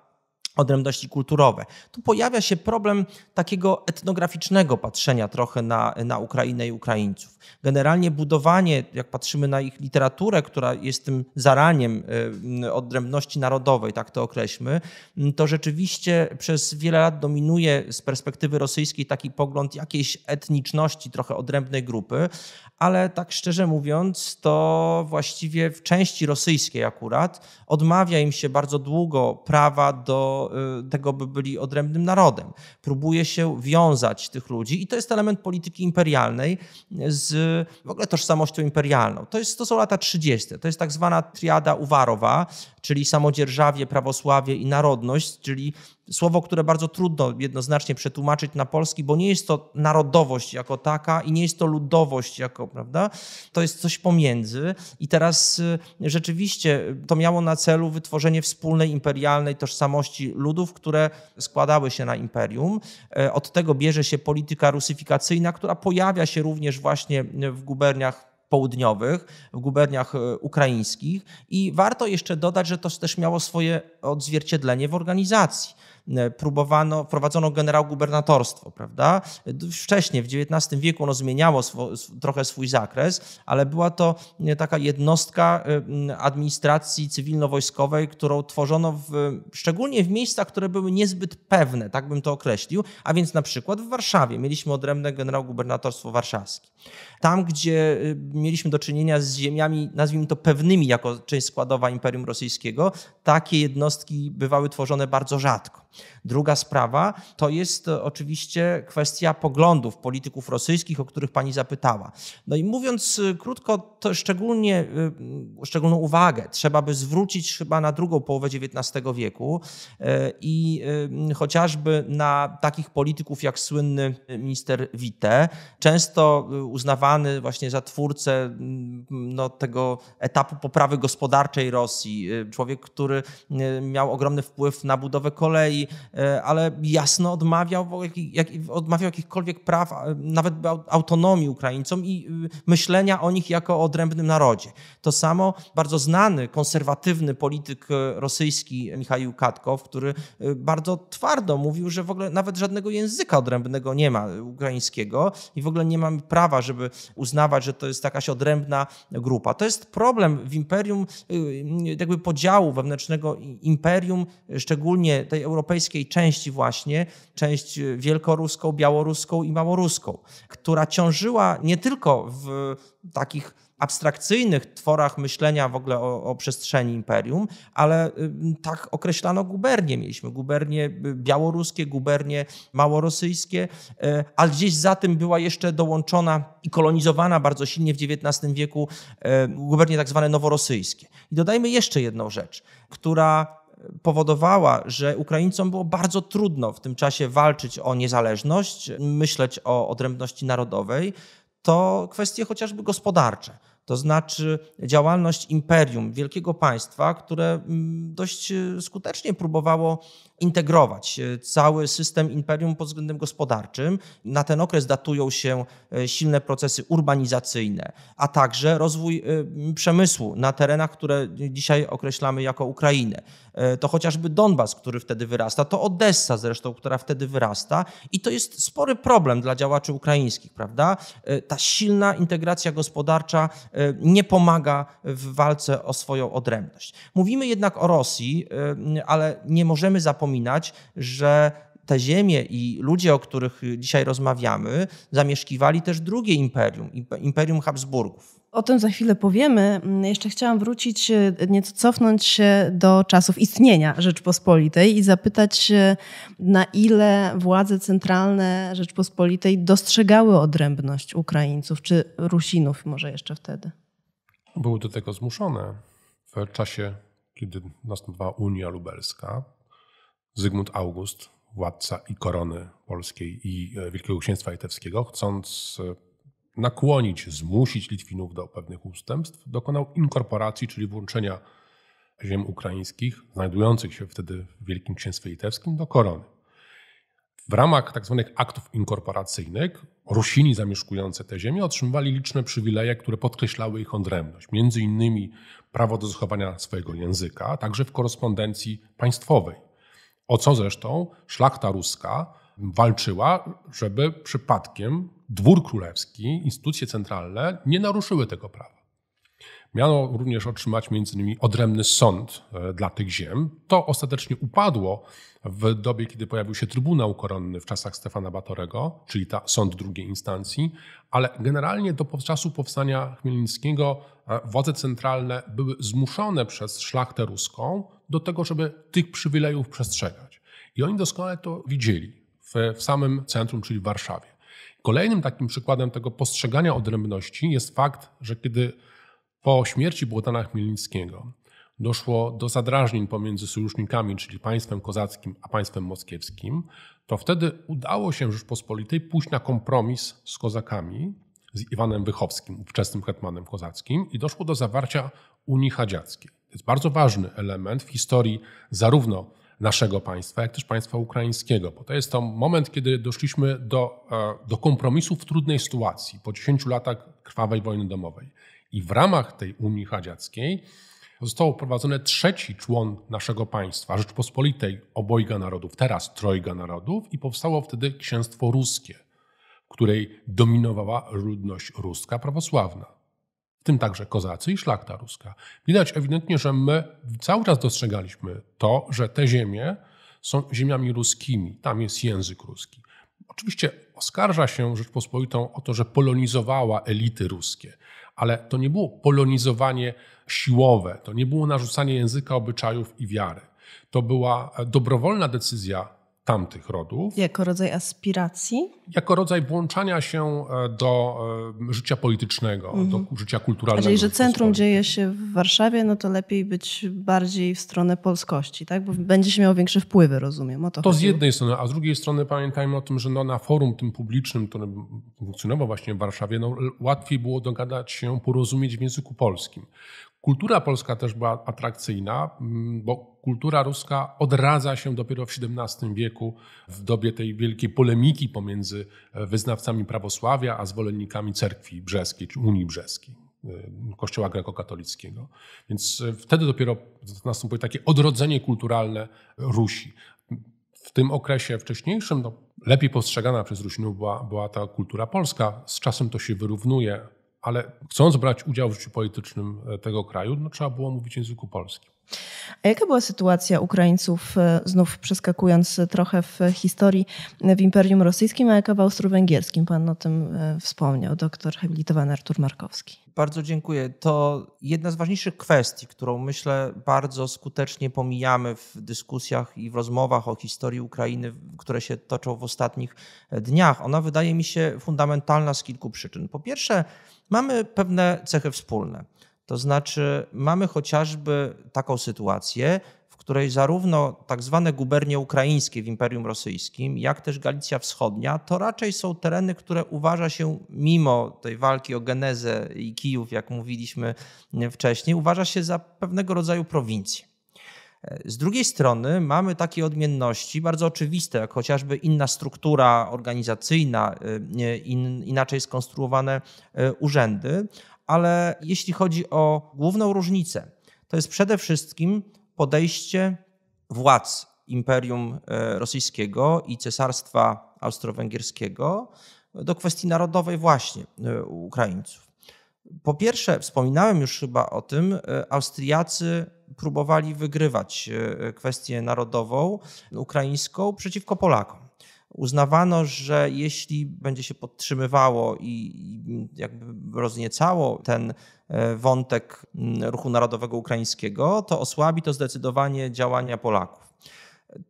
odrębności kulturowe. Tu pojawia się problem takiego etnograficznego patrzenia trochę na, na Ukrainę i Ukraińców. Generalnie budowanie, jak patrzymy na ich literaturę, która jest tym zaraniem e, odrębności narodowej, tak to określmy, to rzeczywiście przez wiele lat dominuje z perspektywy rosyjskiej taki pogląd jakiejś etniczności trochę odrębnej grupy, ale tak szczerze mówiąc, to właściwie w części rosyjskiej akurat odmawia im się bardzo długo prawa do e, tego, by byli odrębnym narodem. Próbuje się wiązać tych ludzi i to jest element polityki imperialnej z w ogóle tożsamością imperialną. To, jest, to są lata 30. To jest tak zwana triada Uwarowa, czyli samodzierżawie, prawosławie i narodność, czyli słowo, które bardzo trudno jednoznacznie przetłumaczyć na polski, bo nie jest to narodowość jako taka i nie jest to ludowość jako, prawda? To jest coś pomiędzy. I teraz y, rzeczywiście to miało na celu wytworzenie wspólnej imperialnej tożsamości ludów, które składały się na imperium. E, od tego bierze się polityka rusyfikacyjna, która pojawia się również właśnie w guberniach południowych, w guberniach e, ukraińskich. I warto jeszcze dodać, że to też miało swoje odzwierciedlenie w organizacji e, próbowano, prowadzono generał-gubernatorstwo, prawda? E, wcześniej, w XIX wieku ono zmieniało swo, trochę swój zakres, ale była to taka jednostka administracji cywilno-wojskowej, którą tworzono w, szczególnie w miejscach, które były niezbyt pewne, tak bym to określił, a więc na przykład w Warszawie mieliśmy odrębne generał-gubernatorstwo warszawskie. Tam, gdzie y, mieliśmy do czynienia z ziemiami, nazwijmy to pewnymi jako część składowa Imperium Rosyjskiego, takie jednostki bywały tworzone bardzo rzadko. Druga sprawa to jest e, oczywiście kwestia poglądów polityków rosyjskich, o których pani zapytała. No i mówiąc e, krótko, to szczególnie, e, szczególną uwagę trzeba by zwrócić chyba na drugą połowę XIX wieku i chociażby na takich polityków jak słynny minister Witte, często uznawany uznawany właśnie za twórcę mm, no, tego etapu poprawy gospodarczej Rosji. Y, człowiek, który y, miał ogromny wpływ na budowę kolei, y, ale jasno odmawiał, jak, odmawiał jakichkolwiek praw, nawet autonomii Ukraińcom i myślenia o nich jako o odrębnym narodzie. To samo bardzo znany, konserwatywny polityk rosyjski Michał Katkow, który bardzo twardo mówił, że w ogóle nawet żadnego języka odrębnego nie ma ukraińskiego i w ogóle nie mamy prawa, żeby uznawać, że to jest jakaś odrębna grupa. To jest problem w imperium, y, jakby podziału wewnętrznego imperium, szczególnie tej europejskiej części właśnie, część wielkoruską, białoruską i małoruską, która ciążyła nie tylko w takich abstrakcyjnych tworach myślenia w ogóle o, o przestrzeni imperium, ale y, tak określano gubernie. Mieliśmy gubernie y, białoruskie, gubernie małorosyjskie, y, ale gdzieś za tym była jeszcze dołączona i kolonizowana bardzo silnie w XIX wieku gubernie tak zwane noworosyjskie. I dodajmy jeszcze jedną rzecz, która powodowała, że Ukraińcom było bardzo trudno w tym czasie walczyć o niezależność, myśleć o odrębności narodowej, to kwestie chociażby gospodarcze to znaczy działalność imperium, wielkiego państwa, które mm, dość e, skutecznie próbowało integrować e, cały system imperium pod względem gospodarczym. Na ten okres datują się e, silne procesy urbanizacyjne, a także rozwój e, przemysłu na terenach, które dzisiaj określamy jako Ukrainę. To chociażby Donbas, który wtedy wyrasta, to Odessa zresztą, która wtedy wyrasta i to jest spory problem dla działaczy ukraińskich, prawda? Ta silna integracja gospodarcza nie pomaga w walce o swoją odrębność. Mówimy jednak o Rosji, ale nie możemy zapomnieć, zapominać, że te ziemie i ludzie, o których dzisiaj rozmawiamy, zamieszkiwali też drugie imperium, imperium Habsburgów. O tym za chwilę powiemy. Mm, jeszcze chciałam wrócić, e, nieco cofnąć się do czasów istnienia Rzeczpospolitej i zapytać, na ile władze centralne Rzeczpospolitej dostrzegały odrębność Ukraińców, czy Rusinów może jeszcze wtedy? Były do tego zmuszone w czasie, kiedy nastąpiła Unia Lubelska Zygmunt August, władca i korony polskiej i e, Wielkiego Księstwa Litewskiego, chcąc e, nakłonić, zmusić Litwinów do pewnych ustępstw, dokonał inkorporacji, czyli włączenia ziem ukraińskich, znajdujących się wtedy w Wielkim Księstwie Litewskim, do korony. W ramach tzw. Tak aktów inkorporacyjnych Rusini zamieszkujące te ziemie otrzymywali liczne przywileje, które podkreślały ich odrębność, między innymi prawo do zachowania swojego języka, także w korespondencji państwowej. O co zresztą szlachta ruska walczyła, żeby przypadkiem dwór królewski, instytucje centralne nie naruszyły tego prawa. Miano również otrzymać m.in. odrębny sąd e, dla tych ziem. To ostatecznie upadło w dobie, kiedy pojawił się Trybunał Koronny w czasach Stefana Batorego, czyli ta sąd drugiej instancji, ale generalnie do czasu powstania Chmielnickiego e, władze centralne były zmuszone przez szlachtę ruską do tego, żeby tych przywilejów przestrzegać. I oni doskonale to widzieli w, w samym centrum, czyli w Warszawie. Kolejnym takim przykładem tego postrzegania odrębności jest fakt, że kiedy po śmierci Błotana Chmielnickiego doszło do zadrażnień pomiędzy sojusznikami, czyli państwem kozackim a państwem moskiewskim, to wtedy udało się Rzeczpospolitej pójść na kompromis z kozakami, z Iwanem Wychowskim, ówczesnym hetmanem kozackim, i doszło do zawarcia Unii Hadziackiej. To jest bardzo ważny element w historii zarówno naszego państwa, jak też państwa ukraińskiego, bo to jest to moment, kiedy doszliśmy do, e, do kompromisu w trudnej sytuacji po 10 latach krwawej wojny domowej. I w ramach tej Unii Hadziackiej został wprowadzony trzeci człon naszego państwa, Rzeczpospolitej obojga narodów, teraz trojga narodów i powstało wtedy księstwo ruskie, w której dominowała ludność ruska prawosławna. W tym także kozacy i szlachta ruska. Widać ewidentnie, że my cały czas dostrzegaliśmy to, że te ziemie są ziemiami ruskimi, tam jest język ruski. Oczywiście oskarża się Rzeczpospolitą o to, że polonizowała elity ruskie, ale to nie było polonizowanie siłowe, to nie było narzucanie języka, obyczajów i wiary. To była dobrowolna decyzja tamtych rodów. Jako rodzaj aspiracji? Jako rodzaj włączania się e, do e, życia politycznego, mhm. do życia kulturalnego. Jeżeli, że centrum dzieje się w Warszawie, no to lepiej być bardziej w stronę polskości, tak? Bo będzie się miało większe wpływy, rozumiem. O to to chodzi. z jednej strony, a z drugiej strony pamiętajmy o tym, że no na forum tym publicznym, które funkcjonowało właśnie w Warszawie, no łatwiej było dogadać się, porozumieć w języku polskim, Kultura polska też była atrakcyjna, mm, bo kultura ruska odradza się dopiero w XVII wieku, w dobie tej wielkiej polemiki pomiędzy e, wyznawcami prawosławia a zwolennikami cerkwi brzeskiej czy Unii Brzeskiej. E, Kościoła grekokatolickiego. Więc e, wtedy dopiero nastąpiło takie odrodzenie kulturalne Rusi. W tym okresie wcześniejszym no, lepiej postrzegana przez Rusinów była, była ta kultura polska. Z czasem to się wyrównuje ale chcąc brać udział w życiu politycznym e, tego kraju, no, trzeba było mówić w języku polskim. A jaka była sytuacja Ukraińców, e, znów przeskakując e, trochę w historii, w Imperium Rosyjskim, a jaka w Austro-Węgierskim? Pan o tym wspomniał, doktor habilitowany Artur Markowski. Bardzo dziękuję. To jedna z ważniejszych kwestii, którą myślę bardzo skutecznie pomijamy w dyskusjach i w rozmowach o historii Ukrainy, które się toczą w ostatnich dniach. Ona wydaje mi się fundamentalna z kilku przyczyn. Po pierwsze, mamy pewne cechy wspólne. To znaczy, mamy chociażby taką sytuację, w której zarówno tak zwane gubernie ukraińskie w Imperium Rosyjskim, jak też Galicja Wschodnia, to raczej są tereny, które uważa się, mimo tej walki o genezę i Kijów, jak mówiliśmy wcześniej, uważa się za pewnego rodzaju prowincję. Z drugiej strony mamy takie odmienności bardzo oczywiste, jak chociażby inna struktura organizacyjna, y, inaczej skonstruowane y, urzędy, ale jeśli chodzi o główną różnicę, to jest przede wszystkim podejście władz Imperium y, Rosyjskiego i Cesarstwa Austro-Węgierskiego do kwestii narodowej właśnie Ukraińców. Po pierwsze, wspominałem już chyba o tym, Austriacy próbowali wygrywać e, e, kwestię narodową, ukraińską przeciwko Polakom uznawano, że jeśli będzie się podtrzymywało i jakby rozniecało ten e, wątek mm, ruchu narodowego ukraińskiego, to osłabi to zdecydowanie działania Polaków.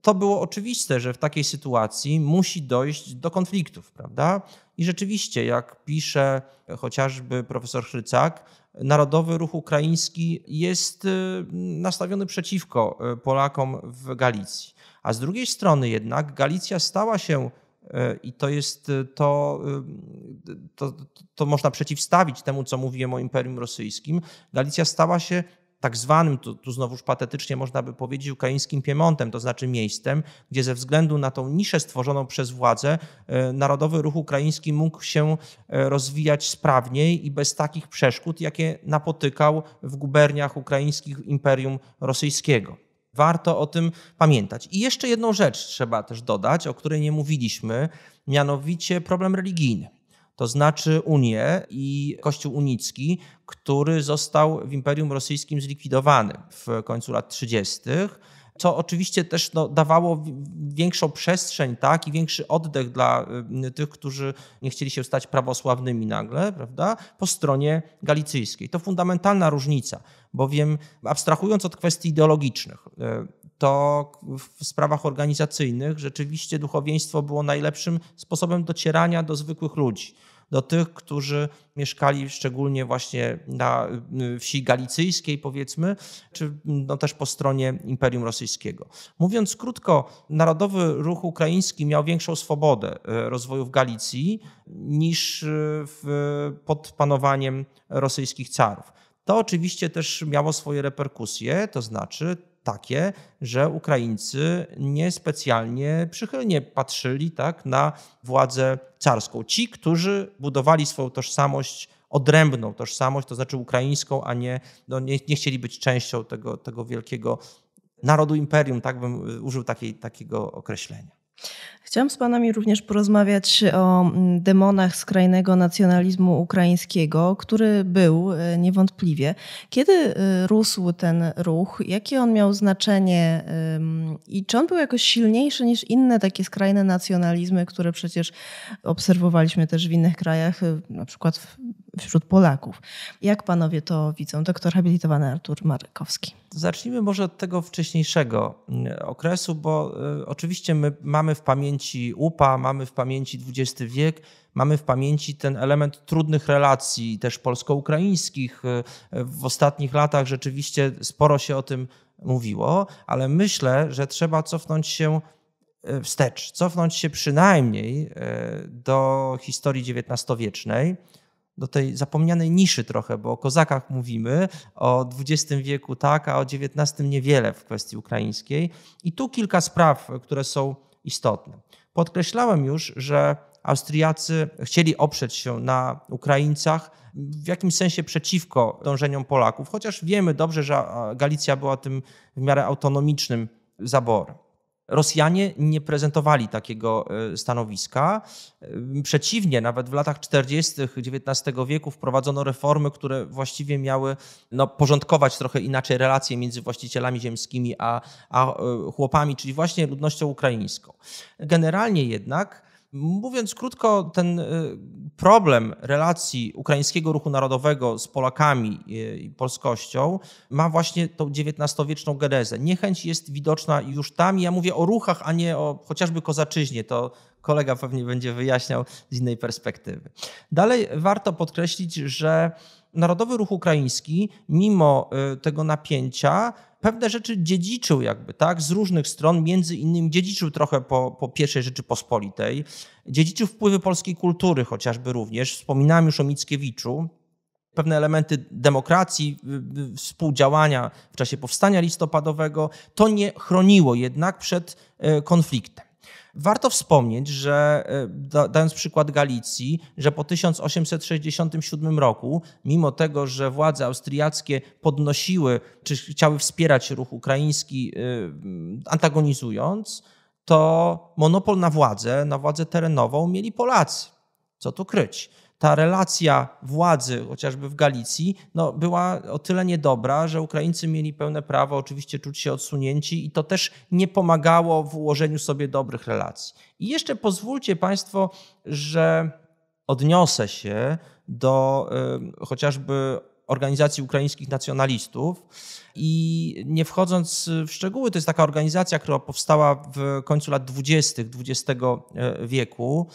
To było oczywiste, że w takiej sytuacji musi dojść do konfliktów, prawda? I rzeczywiście, jak pisze chociażby profesor Chrycak, Narodowy Ruch Ukraiński jest y, nastawiony przeciwko y, Polakom w Galicji. A z drugiej strony jednak Galicja stała się y, i to jest to, to, to można przeciwstawić temu, co mówiłem o Imperium Rosyjskim. Galicja stała się tak zwanym, tu, tu znowuż patetycznie można by powiedzieć, ukraińskim Piemontem, to znaczy miejscem, gdzie ze względu na tą niszę stworzoną przez władzę, e, narodowy ruch ukraiński mógł się e, rozwijać sprawniej i bez takich przeszkód, jakie napotykał w guberniach ukraińskich Imperium Rosyjskiego. Warto o tym pamiętać. I jeszcze jedną rzecz trzeba też dodać, o której nie mówiliśmy, mianowicie problem religijny to znaczy Unię i Kościół unicki, który został w Imperium Rosyjskim zlikwidowany w końcu lat 30 co oczywiście też no, dawało większą przestrzeń tak, i większy oddech dla y, tych, którzy nie chcieli się stać prawosławnymi nagle, prawda, po stronie galicyjskiej. To fundamentalna różnica, bowiem abstrahując od kwestii ideologicznych, y, to w sprawach organizacyjnych rzeczywiście duchowieństwo było najlepszym sposobem docierania do zwykłych ludzi do tych, którzy mieszkali szczególnie właśnie na wsi galicyjskiej, powiedzmy, czy no też po stronie Imperium Rosyjskiego. Mówiąc krótko, narodowy ruch ukraiński miał większą swobodę e, rozwoju w Galicji niż e, w, pod panowaniem rosyjskich carów. To oczywiście też miało swoje reperkusje, to znaczy takie, że Ukraińcy niespecjalnie przychylnie patrzyli tak, na władzę carską. Ci, którzy budowali swoją tożsamość odrębną tożsamość, to znaczy ukraińską, a nie, no nie, nie chcieli być częścią tego, tego wielkiego narodu imperium, tak bym e, użył takiej, takiego określenia. Chciałam z Panami również porozmawiać o mm, demonach skrajnego nacjonalizmu ukraińskiego, który był e, niewątpliwie. Kiedy e, rósł ten ruch? Jakie on miał znaczenie? I czy on był jakoś silniejszy niż inne takie skrajne nacjonalizmy, które przecież obserwowaliśmy też w innych krajach, e, na przykład wśród Polaków? Jak Panowie to widzą? Doktor habilitowany Artur Markowski. Zacznijmy może od tego wcześniejszego mm, okresu, bo oczywiście my mamy w pamięci, pamięci UPA, mamy w pamięci XX wiek, mamy w pamięci ten element trudnych relacji, też polsko-ukraińskich. W ostatnich latach rzeczywiście sporo się o tym mówiło, ale myślę, że trzeba cofnąć się e, wstecz, cofnąć się przynajmniej e, do historii XIX-wiecznej, do tej zapomnianej niszy trochę, bo o kozakach mówimy, o XX wieku tak, a o XIX niewiele w kwestii ukraińskiej. I tu kilka spraw, które są istotne. Podkreślałem już, że Austriacy chcieli oprzeć się na Ukraińcach, w jakimś sensie przeciwko dążeniom Polaków, chociaż wiemy dobrze, że Galicja była tym w miarę autonomicznym zaborem. Rosjanie nie prezentowali takiego e, stanowiska. E, przeciwnie, nawet w latach 40. XIX wieku wprowadzono reformy, które właściwie miały no, porządkować trochę inaczej relacje między właścicielami ziemskimi a, a e, chłopami, czyli właśnie ludnością ukraińską. Generalnie jednak Mówiąc krótko, ten y, problem relacji ukraińskiego ruchu narodowego z Polakami y, i polskością ma właśnie tą XIX-wieczną genezę. Niechęć jest widoczna już tam. Ja mówię o ruchach, a nie o chociażby kozaczyźnie. To kolega pewnie będzie wyjaśniał z innej perspektywy. Dalej warto podkreślić, że Narodowy Ruch Ukraiński, mimo y, tego napięcia, pewne rzeczy dziedziczył jakby, tak, z różnych stron, między innymi dziedziczył trochę po, po pierwszej Rzeczypospolitej, dziedziczył wpływy polskiej kultury chociażby również, wspominałem już o Mickiewiczu, pewne elementy demokracji, y, y, współdziałania w czasie powstania listopadowego, to nie chroniło jednak przed konfliktem. Warto wspomnieć, że e, dając przykład Galicji, że po 1867 roku, mimo tego, że władze austriackie podnosiły, czy chciały wspierać ruch ukraiński, e, antagonizując, to monopol na władzę, na władzę terenową mieli Polacy. Co tu kryć? ta relacja władzy, chociażby w Galicji, no, była o tyle niedobra, że Ukraińcy mieli pełne prawo oczywiście czuć się odsunięci i to też nie pomagało w ułożeniu sobie dobrych relacji. I jeszcze pozwólcie Państwo, że odniosę się do y, chociażby organizacji ukraińskich nacjonalistów. I nie wchodząc w szczegóły, to jest taka organizacja, która powstała w końcu lat 20. XX e, wieku.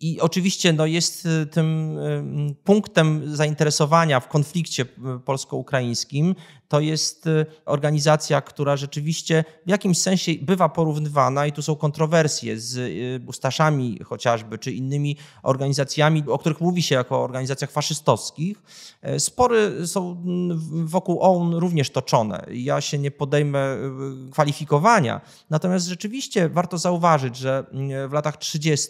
I oczywiście no, jest y, tym y, punktem zainteresowania w konflikcie y, polsko-ukraińskim to jest y, organizacja, która rzeczywiście w jakimś sensie bywa porównywana i tu są kontrowersje z y, ustaszami chociażby, czy innymi organizacjami, o których mówi się jako o organizacjach faszystowskich. E, spory są mm, wokół OUN również toczone. Ja się nie podejmę y, kwalifikowania, natomiast rzeczywiście warto zauważyć, że mm, w latach 30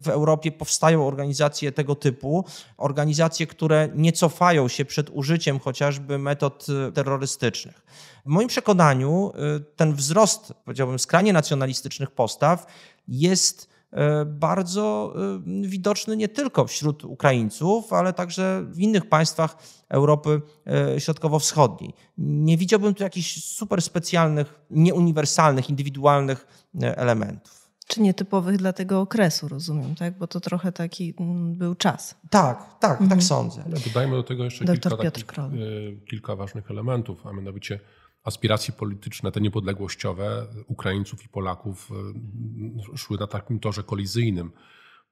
w Europie powstają organizacje tego typu, organizacje, które nie cofają się przed użyciem chociażby metod terrorystycznych, terrorystycznych. W moim przekonaniu y, ten wzrost, powiedziałbym, skrajnie nacjonalistycznych postaw jest y, bardzo y, widoczny nie tylko wśród Ukraińców, ale także w innych państwach Europy Środkowo-Wschodniej. Nie widziałbym tu jakichś super specjalnych, nieuniwersalnych, indywidualnych elementów. Czy nietypowych dla tego okresu, rozumiem, tak? Bo to trochę taki mm, był czas. Tak, tak, tak mhm. tak sądzę. dodajmy do tego jeszcze kilka, takich, e, kilka ważnych elementów, a mianowicie aspiracje polityczne, te niepodległościowe Ukraińców i Polaków e, szły na takim torze kolizyjnym,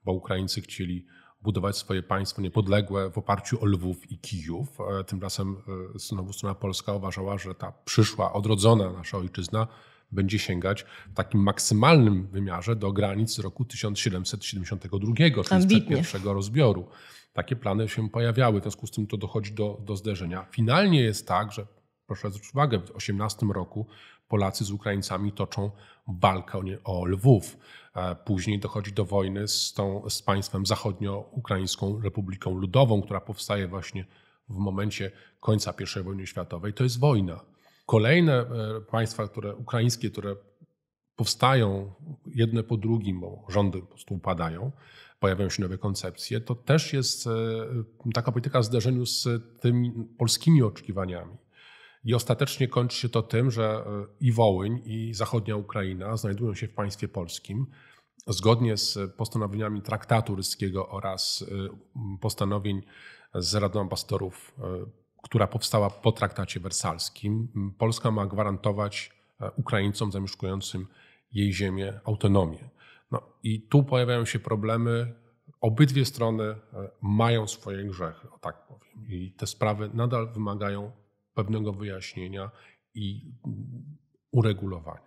bo Ukraińcy chcieli budować swoje państwo niepodległe w oparciu o Lwów i Kijów. E, tymczasem znowu strona polska uważała, że ta przyszła, odrodzona nasza ojczyzna będzie sięgać w takim maksymalnym wymiarze do granic roku 1772, czyli sprzed pierwszego rozbioru. Takie plany się pojawiały, w związku z tym to dochodzi do, do zderzenia. Finalnie jest tak, że proszę zwrócić uwagę, w 18 roku Polacy z Ukraińcami toczą walkę o Lwów. E, później dochodzi do wojny z, tą, z państwem zachodnio-ukraińską Republiką Ludową, która powstaje właśnie w momencie końca I wojny światowej. To jest wojna. Kolejne e, państwa, które, ukraińskie, które powstają jedne po drugim, bo rządy po prostu upadają, pojawiają się nowe koncepcje, to też jest e, taka polityka w zderzeniu z tymi polskimi oczekiwaniami. I ostatecznie kończy się to tym, że e, i Wołyń, i zachodnia Ukraina znajdują się w państwie polskim. Zgodnie z postanowieniami traktatu ryskiego oraz postanowień z Radą Ambasadorów która powstała po traktacie wersalskim, mm, Polska ma gwarantować e, Ukraińcom zamieszkującym jej ziemię autonomię. No i tu pojawiają się problemy. Obydwie strony e, mają swoje grzechy, o tak powiem. I te sprawy nadal wymagają pewnego wyjaśnienia i mm, uregulowania.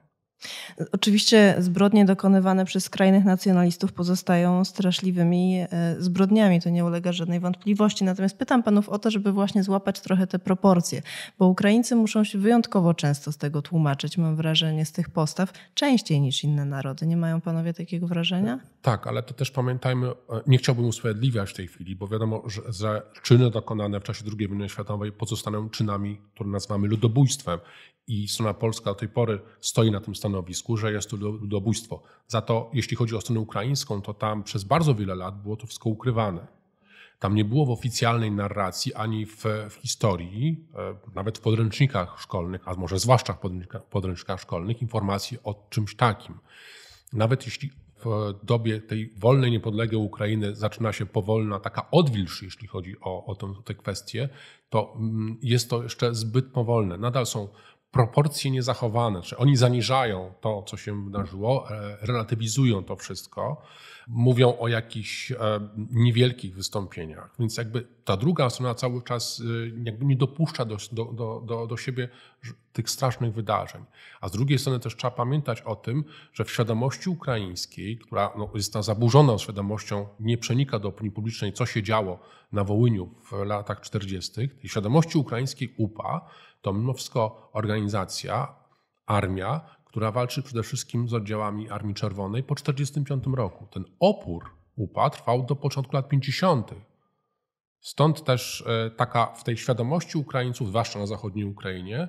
Oczywiście zbrodnie dokonywane przez skrajnych nacjonalistów pozostają straszliwymi e, zbrodniami, to nie ulega żadnej wątpliwości. Natomiast pytam panów o to, żeby właśnie złapać trochę te proporcje, bo Ukraińcy muszą się wyjątkowo często z tego tłumaczyć, mam wrażenie, z tych postaw, częściej niż inne narody. Nie mają panowie takiego wrażenia? Tak, ale to też pamiętajmy, e, nie chciałbym usprawiedliwiać w tej chwili, bo wiadomo, że czyny dokonane w czasie II wojny światowej pozostaną czynami, które nazywamy ludobójstwem i strona polska do tej pory stoi na tym stanowisku, że jest to ludobójstwo. Za to, jeśli chodzi o stronę ukraińską, to tam przez bardzo wiele lat było to wszystko ukrywane. Tam nie było w oficjalnej narracji ani w, w historii, e, nawet w podręcznikach szkolnych, a może zwłaszcza w podręcznikach, podręcznikach szkolnych, informacji o czymś takim. Nawet jeśli w dobie tej wolnej, niepodległej Ukrainy zaczyna się powolna taka odwilż, jeśli chodzi o, o tę, tę kwestię, to mm, jest to jeszcze zbyt powolne. Nadal są proporcje niezachowane, czy oni zaniżają to, co się wydarzyło, e, relatywizują to wszystko mówią o jakichś e, niewielkich wystąpieniach. Więc jakby ta druga strona cały czas e, jakby nie dopuszcza do, do, do, do siebie tych strasznych wydarzeń. A z drugiej strony też trzeba pamiętać o tym, że w świadomości ukraińskiej, która no, jest ta zaburzona świadomością, nie przenika do opinii publicznej, co się działo na Wołyniu w latach 40., tej świadomości ukraińskiej UPA, to mimo wszystko organizacja, armia, która walczy przede wszystkim z oddziałami Armii Czerwonej po 1945 roku. Ten opór UPA trwał do początku lat 50. Stąd też e, taka w tej świadomości Ukraińców, zwłaszcza na zachodniej Ukrainie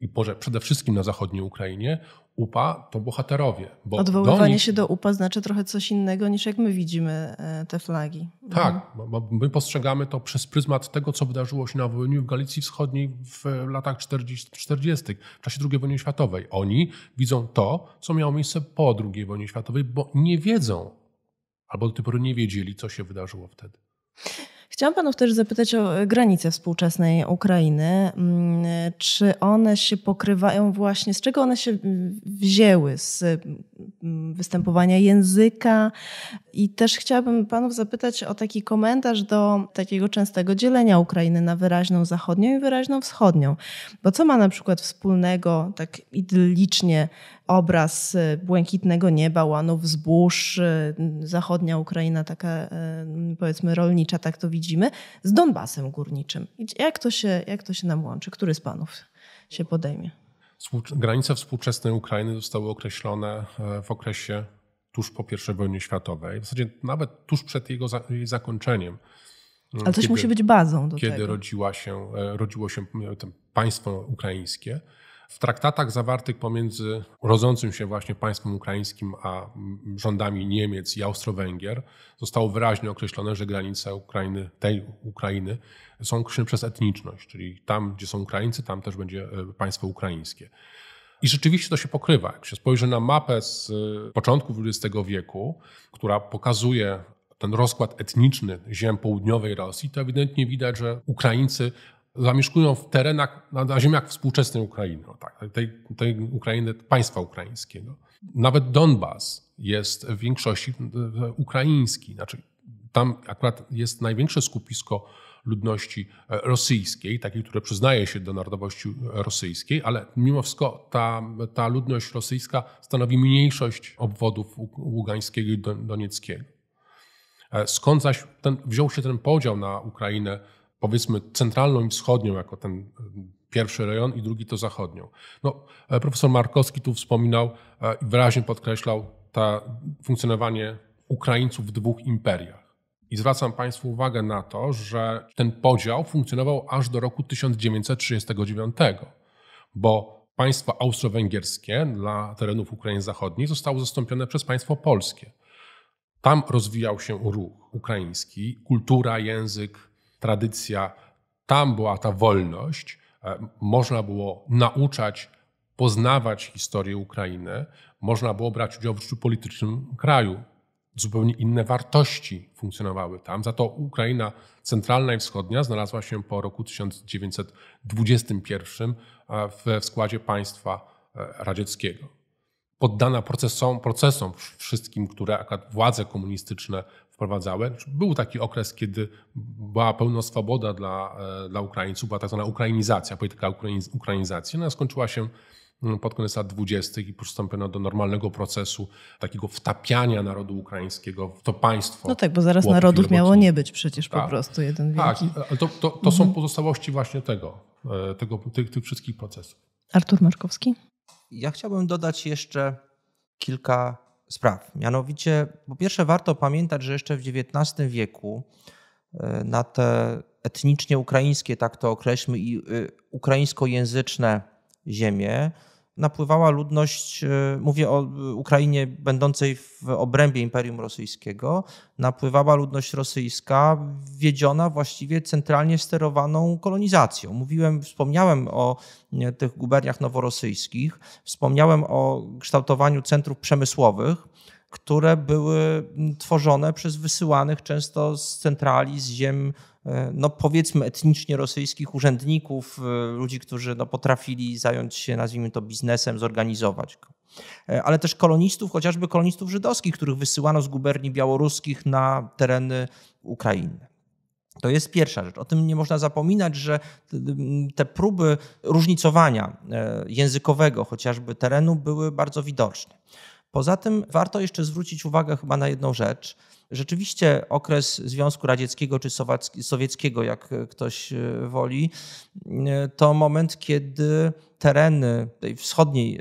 i przede wszystkim na zachodniej Ukrainie, UPA to bohaterowie. Bo Odwoływanie nich... się do UPA znaczy trochę coś innego niż jak my widzimy e, te flagi. No. Tak, mhm. my postrzegamy to przez pryzmat tego, co wydarzyło się na wojnie w Galicji Wschodniej w e, latach 40., 40. w czasie II wojny światowej. Oni widzą to, co miało miejsce po II wojnie światowej, bo nie wiedzą albo do tej pory nie wiedzieli, co się wydarzyło wtedy. Chciałam panów też zapytać o e, granice współczesnej Ukrainy. Mm, e, czy one się pokrywają właśnie, z czego one się wzięły? Z mm, występowania języka? I też chciałabym panów zapytać o taki komentarz do takiego częstego dzielenia Ukrainy na wyraźną zachodnią i wyraźną wschodnią. Bo co ma na przykład wspólnego, tak idyllicznie, obraz y, błękitnego nieba, łanów zbóż, y, zachodnia Ukraina taka y, powiedzmy rolnicza, tak to widzimy, z Donbasem górniczym. Jak to się, jak to się nam łączy? Który z panów się podejmie? Granice współczesnej Ukrainy zostały określone e, w okresie tuż po I wojnie światowej, w zasadzie nawet tuż przed jego jej zakończeniem. E, Ale coś kiedy, musi być bazą do kiedy tego. Kiedy rodziła się, e, rodziło się państwo ukraińskie. W traktatach zawartych pomiędzy rodzącym się właśnie państwem ukraińskim a rządami Niemiec i Austro-Węgier zostało wyraźnie określone, że granice Ukrainy, tej Ukrainy są określone przez etniczność, czyli tam, gdzie są Ukraińcy, tam też będzie e, państwo ukraińskie. I rzeczywiście to się pokrywa. Jak się spojrzy na mapę z e, początku XX wieku, która pokazuje ten rozkład etniczny ziem południowej Rosji, to ewidentnie widać, że Ukraińcy zamieszkują w terenach, na, na ziemiach współczesnej Ukrainy, no tak, tej, tej Ukrainy, państwa ukraińskiego. Nawet Donbas jest w większości e, ukraiński, znaczy tam akurat jest największe skupisko ludności e, rosyjskiej, takiej, która przyznaje się do narodowości e, rosyjskiej, ale mimo wszystko ta, ta ludność rosyjska stanowi mniejszość obwodów Ługańskiego i Donieckiego. Skąd zaś ten, wziął się ten podział na Ukrainę powiedzmy centralną i wschodnią jako ten e, pierwszy rejon i drugi to zachodnią. No, e, profesor Markowski tu wspominał e, i wyraźnie podkreślał to funkcjonowanie Ukraińców w dwóch imperiach. I zwracam Państwu uwagę na to, że ten podział funkcjonował aż do roku 1939, bo państwo austro-węgierskie dla terenów Ukrainy Zachodniej zostało zastąpione przez państwo polskie. Tam rozwijał się ruch ukraiński, kultura, język, tradycja, tam była ta wolność, e, można było nauczać, poznawać historię Ukrainy, można było brać udział w życiu politycznym kraju. Zupełnie inne wartości funkcjonowały tam. Za to Ukraina centralna i wschodnia znalazła się po roku 1921 e, w składzie państwa e, radzieckiego poddana procesom, procesom wszystkim, które władze komunistyczne wprowadzały. Był taki okres, kiedy była pełna swoboda dla, e, dla Ukraińców, była tak zwana ukrainizacja, polityka ukrainizacji. Ona skończyła się mm, pod koniec lat 20. i przystąpiono do normalnego procesu takiego wtapiania narodu ukraińskiego w to państwo. No tak, bo zaraz narodów miało nie być przecież tak. po prostu jeden tak, wielki. Tak, to, to, to mhm. są pozostałości właśnie tego, e, tego tych, tych wszystkich procesów. Artur Markowski ja chciałbym dodać jeszcze kilka spraw. Mianowicie, po pierwsze, warto pamiętać, że jeszcze w XIX wieku e, na te etnicznie ukraińskie, tak to określmy, i e, ukraińskojęzyczne ziemie napływała ludność, e, mówię o e, Ukrainie będącej w obrębie Imperium Rosyjskiego, napływała ludność rosyjska wiedziona właściwie centralnie sterowaną kolonizacją. Mówiłem, wspomniałem o e, tych guberniach noworosyjskich, wspomniałem o kształtowaniu centrów przemysłowych, które były mm, tworzone przez wysyłanych często z centrali, z ziem, e, no powiedzmy, etnicznie rosyjskich urzędników, e, ludzi, którzy no potrafili zająć się, nazwijmy to, biznesem, zorganizować go. E, ale też kolonistów, chociażby kolonistów żydowskich, których wysyłano z guberni białoruskich na tereny Ukrainy. To jest pierwsza rzecz. O tym nie można zapominać, że mm, te próby różnicowania językowego chociażby terenu były bardzo widoczne. Poza tym warto jeszcze zwrócić uwagę chyba na jedną rzecz. Rzeczywiście okres Związku Radzieckiego czy Sowieckiego, jak e, ktoś e, woli, e, to moment, kiedy tereny tej wschodniej,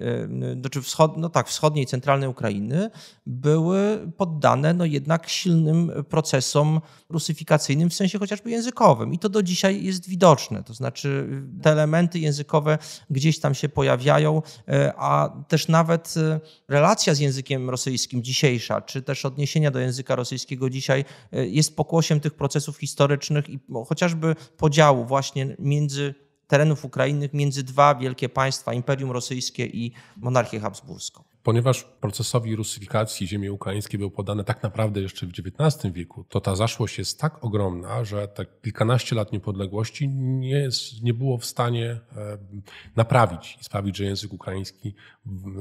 znaczy wschod, no tak, wschodniej, centralnej Ukrainy były poddane no jednak silnym procesom rusyfikacyjnym, w sensie chociażby językowym. I to do dzisiaj jest widoczne. To znaczy te elementy językowe gdzieś tam się pojawiają, a też nawet relacja z językiem rosyjskim dzisiejsza, czy też odniesienia do języka rosyjskiego, rosyjskiego dzisiaj e, jest pokłosiem tych procesów historycznych i no, chociażby podziału właśnie między terenów Ukrainy, między dwa wielkie państwa, Imperium Rosyjskie i monarchię habsburską. Ponieważ procesowi rusyfikacji ziemi ukraińskiej był podany tak naprawdę jeszcze w XIX wieku, to ta zaszłość jest tak ogromna, że te kilkanaście lat niepodległości nie, jest, nie było w stanie e, naprawić i sprawić, że język ukraiński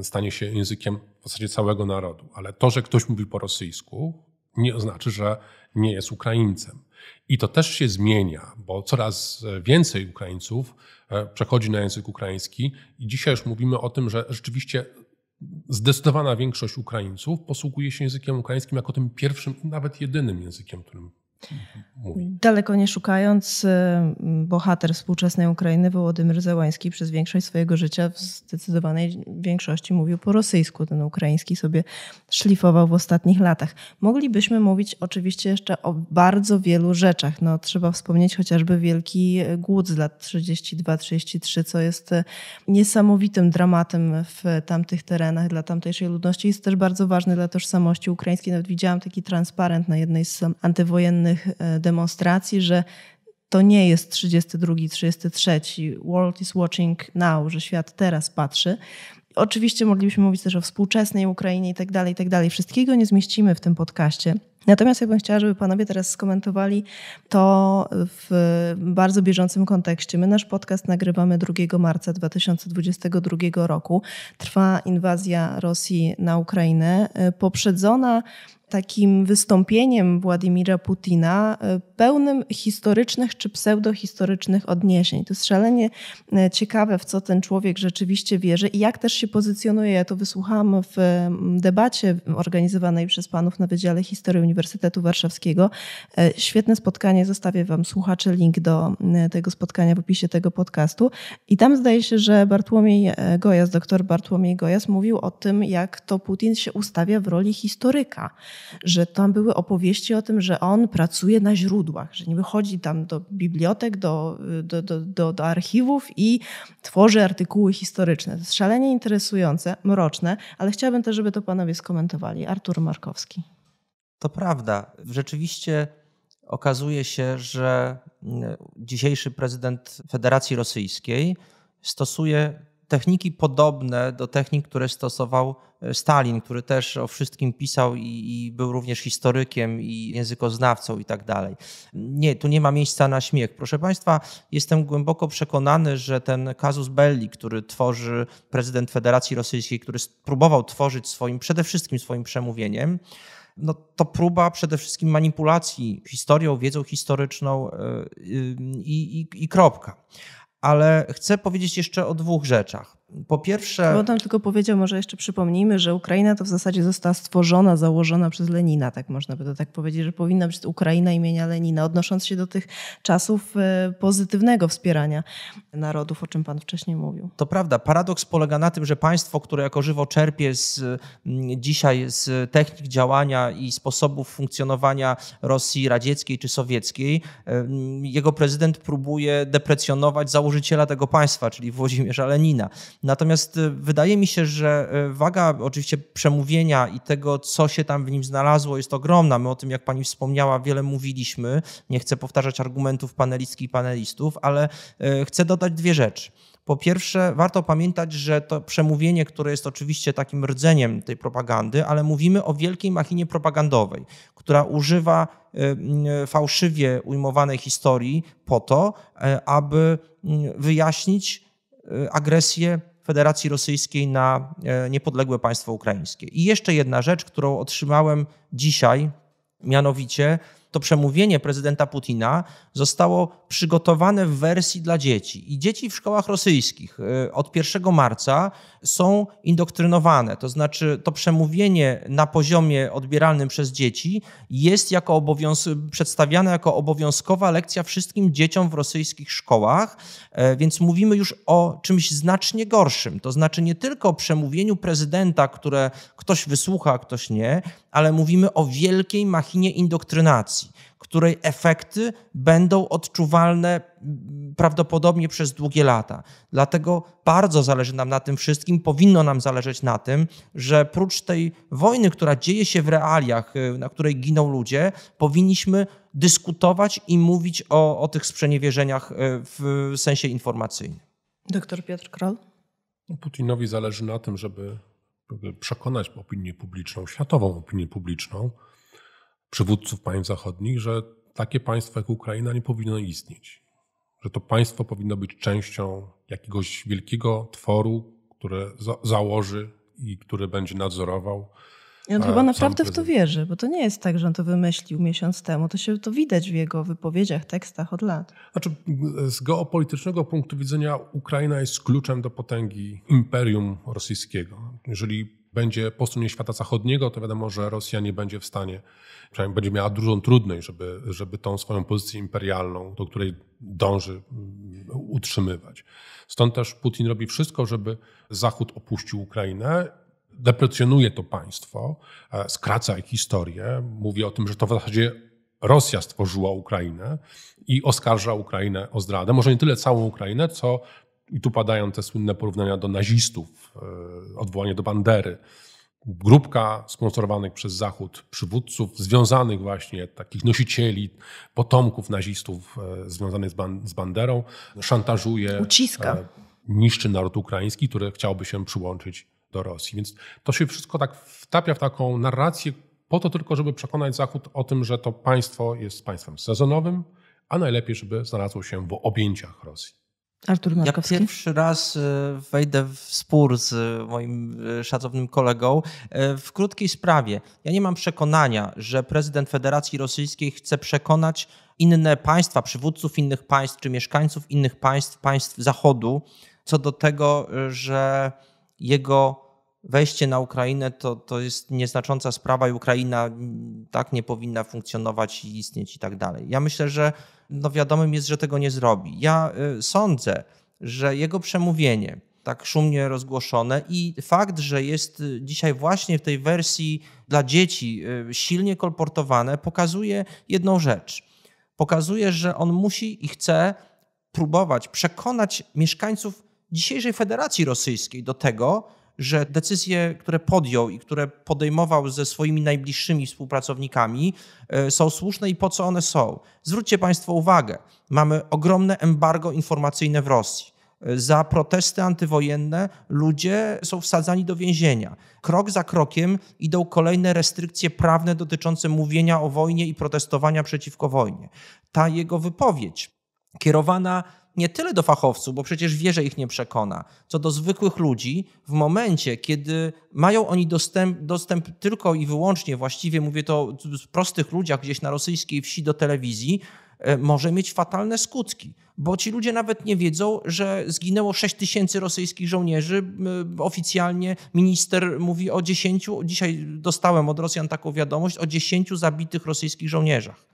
stanie się językiem w zasadzie całego narodu. Ale to, że ktoś mówi po rosyjsku, nie oznacza, że nie jest Ukraińcem. I to też się zmienia, bo coraz więcej Ukraińców e, przechodzi na język ukraiński i dzisiaj już mówimy o tym, że rzeczywiście zdecydowana większość Ukraińców posługuje się językiem ukraińskim jako tym pierwszym i nawet jedynym językiem, którym Daleko nie szukając, y, bohater współczesnej Ukrainy, Wołodymyr Zełański, przez większość swojego życia w zdecydowanej większości mówił po rosyjsku. Ten ukraiński sobie szlifował w ostatnich latach. Moglibyśmy mówić oczywiście jeszcze o bardzo wielu rzeczach. No, trzeba wspomnieć chociażby wielki głód z lat 32-33, co jest y, niesamowitym dramatem w tamtych terenach dla tamtejszej ludności. Jest też bardzo ważny dla tożsamości ukraińskiej. Nawet widziałam taki transparent na jednej z antywojennych E, demonstracji, że to nie jest 32, 33. World is watching now, że świat teraz patrzy. Oczywiście moglibyśmy mówić też o współczesnej Ukrainie i tak dalej, i tak dalej. Wszystkiego nie zmieścimy w tym podcaście. Natomiast ja bym chciała, żeby panowie teraz skomentowali to w bardzo bieżącym kontekście. My nasz podcast nagrywamy 2 marca 2022 roku. Trwa inwazja Rosji na Ukrainę, e, poprzedzona takim wystąpieniem Władimira Putina e, pełnym historycznych czy pseudohistorycznych odniesień. To jest szalenie e, ciekawe, w co ten człowiek rzeczywiście wierzy i jak też się pozycjonuje. Ja to wysłuchałam w debacie organizowanej przez panów na Wydziale Historii Uniwersytetu Warszawskiego. E, świetne spotkanie, zostawię wam słuchacze link do tego spotkania w opisie tego podcastu. I tam zdaje się, że Bartłomiej Gojas, doktor Bartłomiej Gojas mówił o tym, jak to Putin się ustawia w roli historyka że tam były opowieści o tym, że on pracuje na źródłach, że niby chodzi tam do bibliotek, do, do, do, do, do archiwów i tworzy artykuły historyczne. To jest szalenie interesujące, mroczne, ale chciałabym też, żeby to panowie skomentowali. Artur Markowski. To prawda. Rzeczywiście okazuje się, że mm, dzisiejszy prezydent Federacji Rosyjskiej stosuje techniki podobne do technik, które stosował e, Stalin, który też o wszystkim pisał i, i, był również historykiem i językoznawcą i tak dalej. Nie, tu nie ma miejsca na śmiech. Proszę Państwa, jestem głęboko przekonany, że ten kazus belli, który tworzy prezydent Federacji Rosyjskiej, który próbował tworzyć swoim, przede wszystkim swoim przemówieniem, no to próba przede wszystkim manipulacji historią, wiedzą historyczną e, y, i, i, i kropka ale chcę powiedzieć jeszcze o dwóch rzeczach po pierwsze. Bo tam tylko powiedział, może jeszcze przypomnijmy, że Ukraina to w zasadzie została stworzona, założona przez Lenina, tak można by to tak powiedzieć, że powinna być Ukraina imienia Lenina, odnosząc się do tych czasów e, pozytywnego wspierania narodów, o czym pan wcześniej mówił. To prawda. Paradoks polega na tym, że państwo, które jako żywo czerpie z, dzisiaj z technik działania i sposobów funkcjonowania Rosji radzieckiej czy sowieckiej, e, jego prezydent próbuje deprecjonować założyciela tego państwa, czyli Włodzimierza Lenina. Natomiast y, wydaje mi się, że y, waga oczywiście przemówienia i tego, co się tam w nim znalazło, jest ogromna. My o tym, jak pani wspomniała, wiele mówiliśmy. Nie chcę powtarzać argumentów panelistki i panelistów, ale y, chcę dodać dwie rzeczy. Po pierwsze, warto pamiętać, że to przemówienie, które jest oczywiście takim rdzeniem tej propagandy, ale mówimy o wielkiej machinie propagandowej, która używa fałszywie ujmowanej historii po to, e, aby wyjaśnić agresję Federacji Rosyjskiej na e, niepodległe państwo ukraińskie. I jeszcze jedna rzecz, którą otrzymałem dzisiaj, mianowicie to przemówienie prezydenta Putina zostało przygotowane w wersji dla dzieci. I dzieci w szkołach rosyjskich e, od 1 marca są indoktrynowane. To znaczy, to przemówienie na poziomie odbieralnym przez dzieci jest jako obowiąz- przedstawiane jako obowiązkowa lekcja wszystkim dzieciom w rosyjskich szkołach, e, więc mówimy już o czymś znacznie gorszym. To znaczy, nie tylko o przemówieniu prezydenta, które ktoś wysłucha, a ktoś nie, ale mówimy o wielkiej machinie indoktrynacji, której efekty będą odczuwalne prawdopodobnie przez długie lata. Dlatego bardzo zależy nam na tym wszystkim, powinno nam zależeć na tym, że prócz tej wojny, która dzieje się w realiach, y, na której giną ludzie, powinniśmy dyskutować i mówić o, o tych sprzeniewierzeniach y, w sensie informacyjnym. Doktor Piotr Kral. No, Putinowi zależy na tym, żeby przekonać opinię publiczną, światową opinię publiczną, przywódców państw zachodnich, że takie państwo jak Ukraina nie powinno istnieć. Że to państwo powinno być częścią jakiegoś wielkiego tworu, które założy i który będzie nadzorował i on chyba naprawdę w to wierzy, bo to nie jest tak, że on to wymyślił miesiąc temu. To się to widać w jego wypowiedziach, tekstach od lat. Znaczy, z geopolitycznego punktu widzenia Ukraina jest kluczem do potęgi imperium rosyjskiego. Jeżeli będzie po stronie świata zachodniego, to wiadomo, że Rosja nie będzie w stanie, przynajmniej będzie miała dużą trudność, żeby, żeby tą swoją pozycję imperialną, do której dąży, utrzymywać. Stąd też Putin robi wszystko, żeby Zachód opuścił Ukrainę deprecjonuje to państwo, e, skraca ich historię, mówi o tym, że to w zasadzie Rosja stworzyła Ukrainę i oskarża Ukrainę o zdradę. Może nie tyle całą Ukrainę, co i tu padają te słynne porównania do nazistów, e, odwołanie do Bandery. Grupka sponsorowanych przez Zachód przywódców, związanych właśnie, takich nosicieli, potomków nazistów e, związanych z, ban z Banderą, szantażuje, Uciska. niszczy naród ukraiński, który chciałby się przyłączyć do Rosji. Więc to się wszystko tak wtapia w taką narrację po to tylko, żeby przekonać Zachód o tym, że to państwo jest państwem sezonowym, a najlepiej, żeby znalazło się w objęciach Rosji. Artur Jak pierwszy raz e, wejdę w spór z e, moim e, szacownym kolegą w krótkiej sprawie. Ja nie mam przekonania, że prezydent Federacji Rosyjskiej chce przekonać inne państwa, przywódców innych państw czy mieszkańców innych państw, państw Zachodu, co do tego, że jego wejście na Ukrainę to, to jest nieznacząca sprawa i Ukraina tak nie powinna funkcjonować i istnieć i tak dalej. Ja myślę, że no wiadomym jest, że tego nie zrobi. Ja y, sądzę, że jego przemówienie, tak szumnie rozgłoszone i fakt, że jest y, dzisiaj właśnie w tej wersji dla dzieci y, silnie kolportowane, pokazuje jedną rzecz. Pokazuje, że on musi i chce próbować przekonać mieszkańców dzisiejszej Federacji Rosyjskiej do tego, że decyzje, które podjął i które podejmował ze swoimi najbliższymi współpracownikami, e, są słuszne i po co one są. Zwróćcie Państwo uwagę, mamy ogromne embargo informacyjne w Rosji. E, za protesty antywojenne ludzie są wsadzani do więzienia. Krok za krokiem idą kolejne restrykcje prawne dotyczące mówienia o wojnie i protestowania przeciwko wojnie. Ta jego wypowiedź, kierowana nie tyle do fachowców, bo przecież wie, że ich nie przekona, co do zwykłych ludzi w momencie, kiedy mają oni dostęp, dostęp tylko i wyłącznie, właściwie mówię to w prostych ludziach gdzieś na rosyjskiej wsi do telewizji, e, może mieć fatalne skutki, bo ci ludzie nawet nie wiedzą, że zginęło 6 tysięcy rosyjskich żołnierzy. E, oficjalnie minister mówi o 10, dzisiaj dostałem od Rosjan taką wiadomość, o 10 zabitych rosyjskich żołnierzach.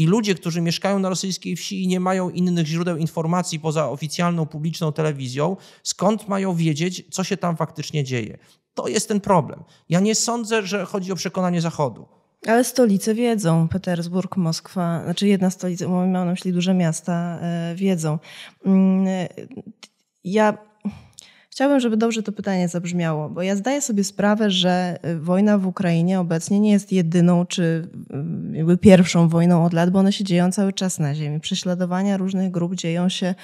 I ludzie, którzy mieszkają na rosyjskiej wsi i nie mają innych źródeł informacji poza oficjalną publiczną telewizją, skąd mają wiedzieć, co się tam faktycznie dzieje? To jest ten problem. Ja nie sądzę, że chodzi o przekonanie Zachodu. Ale stolice wiedzą, Petersburg, Moskwa, znaczy jedna stolica, mam na myśli duże miasta, e, wiedzą. Mm, e, ja Chciałabym, żeby dobrze to pytanie zabrzmiało, bo ja zdaję sobie sprawę, że y, wojna w Ukrainie obecnie nie jest jedyną czy y, jakby pierwszą wojną od lat, bo one się dzieją cały czas na ziemi. Prześladowania różnych grup dzieją się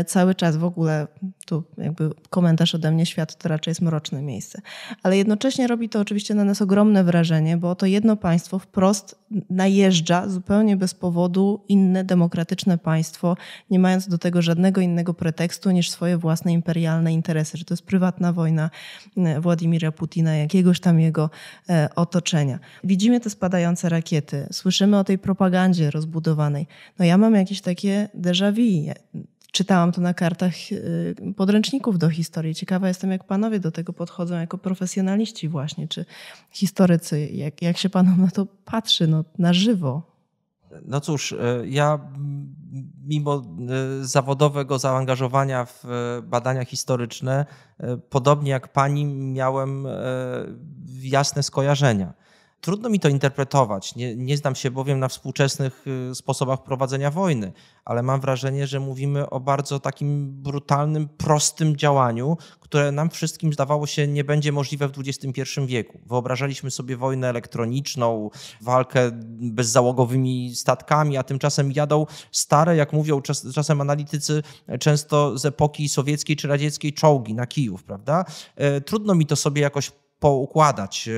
y, cały czas w ogóle tu jakby komentarz ode mnie, świat to raczej jest mroczne miejsce. Ale jednocześnie robi to oczywiście na nas ogromne wrażenie, bo to jedno państwo wprost najeżdża zupełnie bez powodu inne demokratyczne państwo, nie mając do tego żadnego innego pretekstu niż swoje własne imperialne interesy, że to jest prywatna wojna e, Władimira Putina, jakiegoś tam jego e, otoczenia. Widzimy te spadające rakiety, słyszymy o tej propagandzie rozbudowanej. No ja mam jakieś takie déjà vu Czytałam to na kartach y, podręczników do historii. Ciekawa jestem, jak panowie do tego podchodzą jako profesjonaliści właśnie, czy historycy. Jak, jak się panom na to patrzy no, na żywo? No cóż, y, ja mimo y, zawodowego zaangażowania w badania historyczne, podobnie jak pani, miałem jasne skojarzenia Trudno mi to interpretować. Nie, nie znam się bowiem na współczesnych y, sposobach prowadzenia wojny, ale mam wrażenie, że mówimy o bardzo takim brutalnym, prostym działaniu, które nam wszystkim zdawało się nie będzie możliwe w XXI wieku. Wyobrażaliśmy sobie wojnę elektroniczną, walkę bezzałogowymi statkami, a tymczasem jadą stare, jak mówią czas, czasem analitycy, często z epoki sowieckiej czy radzieckiej czołgi na Kijów, prawda? E, trudno mi to sobie jakoś poukładać. E,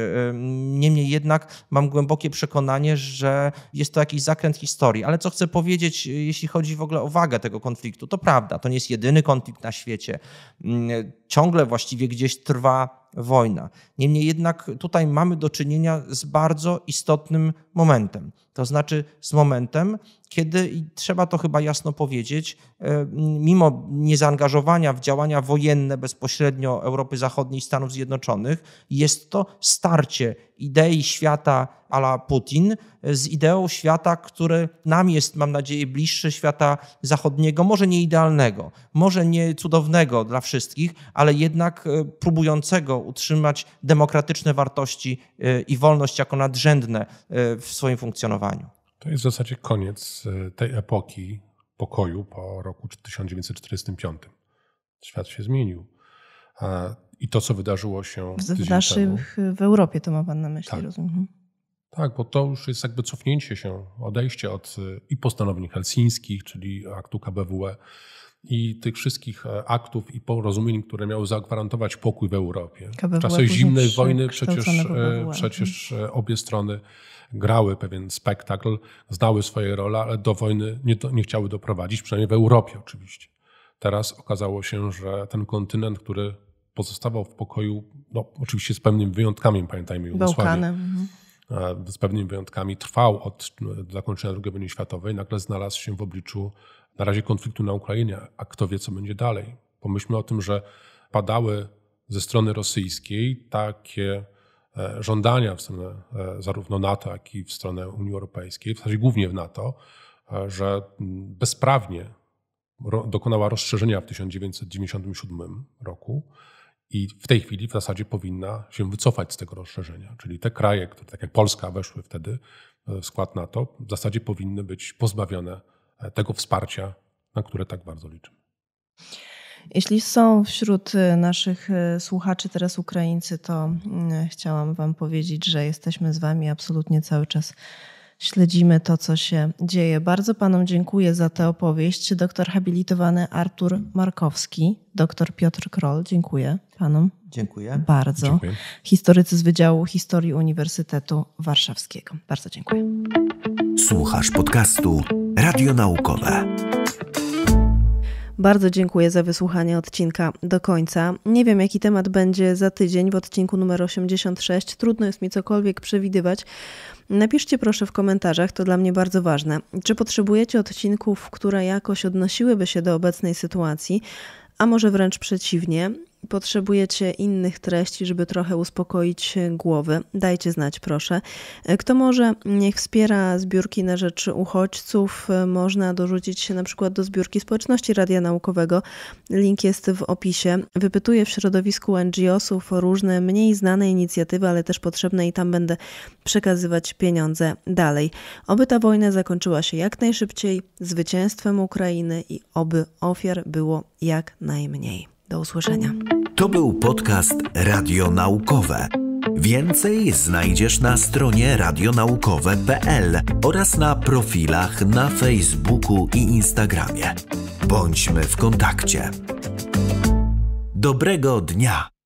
niemniej jednak mam głębokie przekonanie, że jest to jakiś zakręt historii. Ale co chcę powiedzieć, e, jeśli chodzi w ogóle o wagę tego konfliktu? To prawda, to nie jest jedyny konflikt na świecie. Mm, e, ciągle właściwie gdzieś trwa wojna. Niemniej jednak tutaj mamy do czynienia z bardzo istotnym momentem. To znaczy z momentem, kiedy, i trzeba to chyba jasno powiedzieć, e, mimo niezaangażowania w działania wojenne bezpośrednio Europy Zachodniej i Stanów Zjednoczonych, jest to starcie idei świata ala Putin e, z ideą świata, który nam jest, mam nadzieję, bliższy świata zachodniego, może nie idealnego, może nie cudownego dla wszystkich, ale jednak e, próbującego utrzymać demokratyczne wartości e, i wolność jako nadrzędne w swoim funkcjonowaniu. To jest w zasadzie koniec tej epoki pokoju po roku 1945. Świat się zmienił. I to, co wydarzyło się. W, w naszych, w Europie to ma pan na myśli, tak. rozumiem. Tak, bo to już jest jakby cofnięcie się, odejście od y, i postanowień helsińskich, czyli aktu KBWE i tych wszystkich e, aktów i porozumień, które miały zagwarantować pokój w Europie. KBWE w e czasach zimnej wojny przecież, e, mhm. przecież obie strony grały pewien spektakl, zdały swoje role, ale do wojny nie, nie chciały doprowadzić, przynajmniej w Europie oczywiście. Teraz okazało się, że ten kontynent, który pozostawał w pokoju, no oczywiście z pewnymi wyjątkami, pamiętajmy, Jugosławii. Bałkanem. Mhm. E, z pewnymi wyjątkami trwał od e, zakończenia II wojny światowej, nagle znalazł się w obliczu na razie konfliktu na Ukrainie, a kto wie, co będzie dalej. Pomyślmy o tym, że padały ze strony rosyjskiej takie e, żądania w stronę zarówno NATO, jak i w stronę Unii Europejskiej, w zasadzie głównie w NATO, że bezprawnie dokonała rozszerzenia w 1997 roku i w tej chwili w zasadzie powinna się wycofać z tego rozszerzenia. Czyli te kraje, które tak jak Polska weszły wtedy e, w skład NATO, w zasadzie powinny być pozbawione e, tego wsparcia, na które tak bardzo liczymy. Jeśli są wśród e, naszych słuchaczy teraz Ukraińcy, to mm, chciałam Wam powiedzieć, że jesteśmy z Wami absolutnie cały czas śledzimy to, co się dzieje. Bardzo panom dziękuję za tę opowieść. Doktor habilitowany Artur Markowski, doktor Piotr Kroll. Dziękuję panom. Dziękuję. Bardzo. Dziękuję. Historycy z Wydziału Historii Uniwersytetu Warszawskiego. Bardzo dziękuję. Słuchasz podcastu Radio Naukowe. Bardzo dziękuję za wysłuchanie odcinka do końca. Nie wiem, jaki temat będzie za tydzień w odcinku numer 86. Trudno jest mi cokolwiek przewidywać. Napiszcie proszę w komentarzach, to dla mnie bardzo ważne. Czy potrzebujecie odcinków, które jakoś odnosiłyby się do obecnej sytuacji? a może wręcz przeciwnie, potrzebujecie innych treści, żeby trochę uspokoić e, głowy, dajcie znać proszę. E, kto może, niech wspiera zbiórki na rzecz uchodźców. E, można dorzucić się na przykład do zbiórki społeczności Radia Naukowego. Link jest w opisie. Wypytuję w środowisku NGO-sów różne mniej znane inicjatywy, ale też potrzebne i tam będę przekazywać pieniądze dalej. Oby ta wojna zakończyła się jak najszybciej zwycięstwem Ukrainy i oby ofiar było jak najmniej. Do usłyszenia. To był podcast Radio Naukowe. Więcej znajdziesz na stronie radionaukowe.pl oraz na profilach na Facebooku i Instagramie. Bądźmy w kontakcie. Dobrego dnia!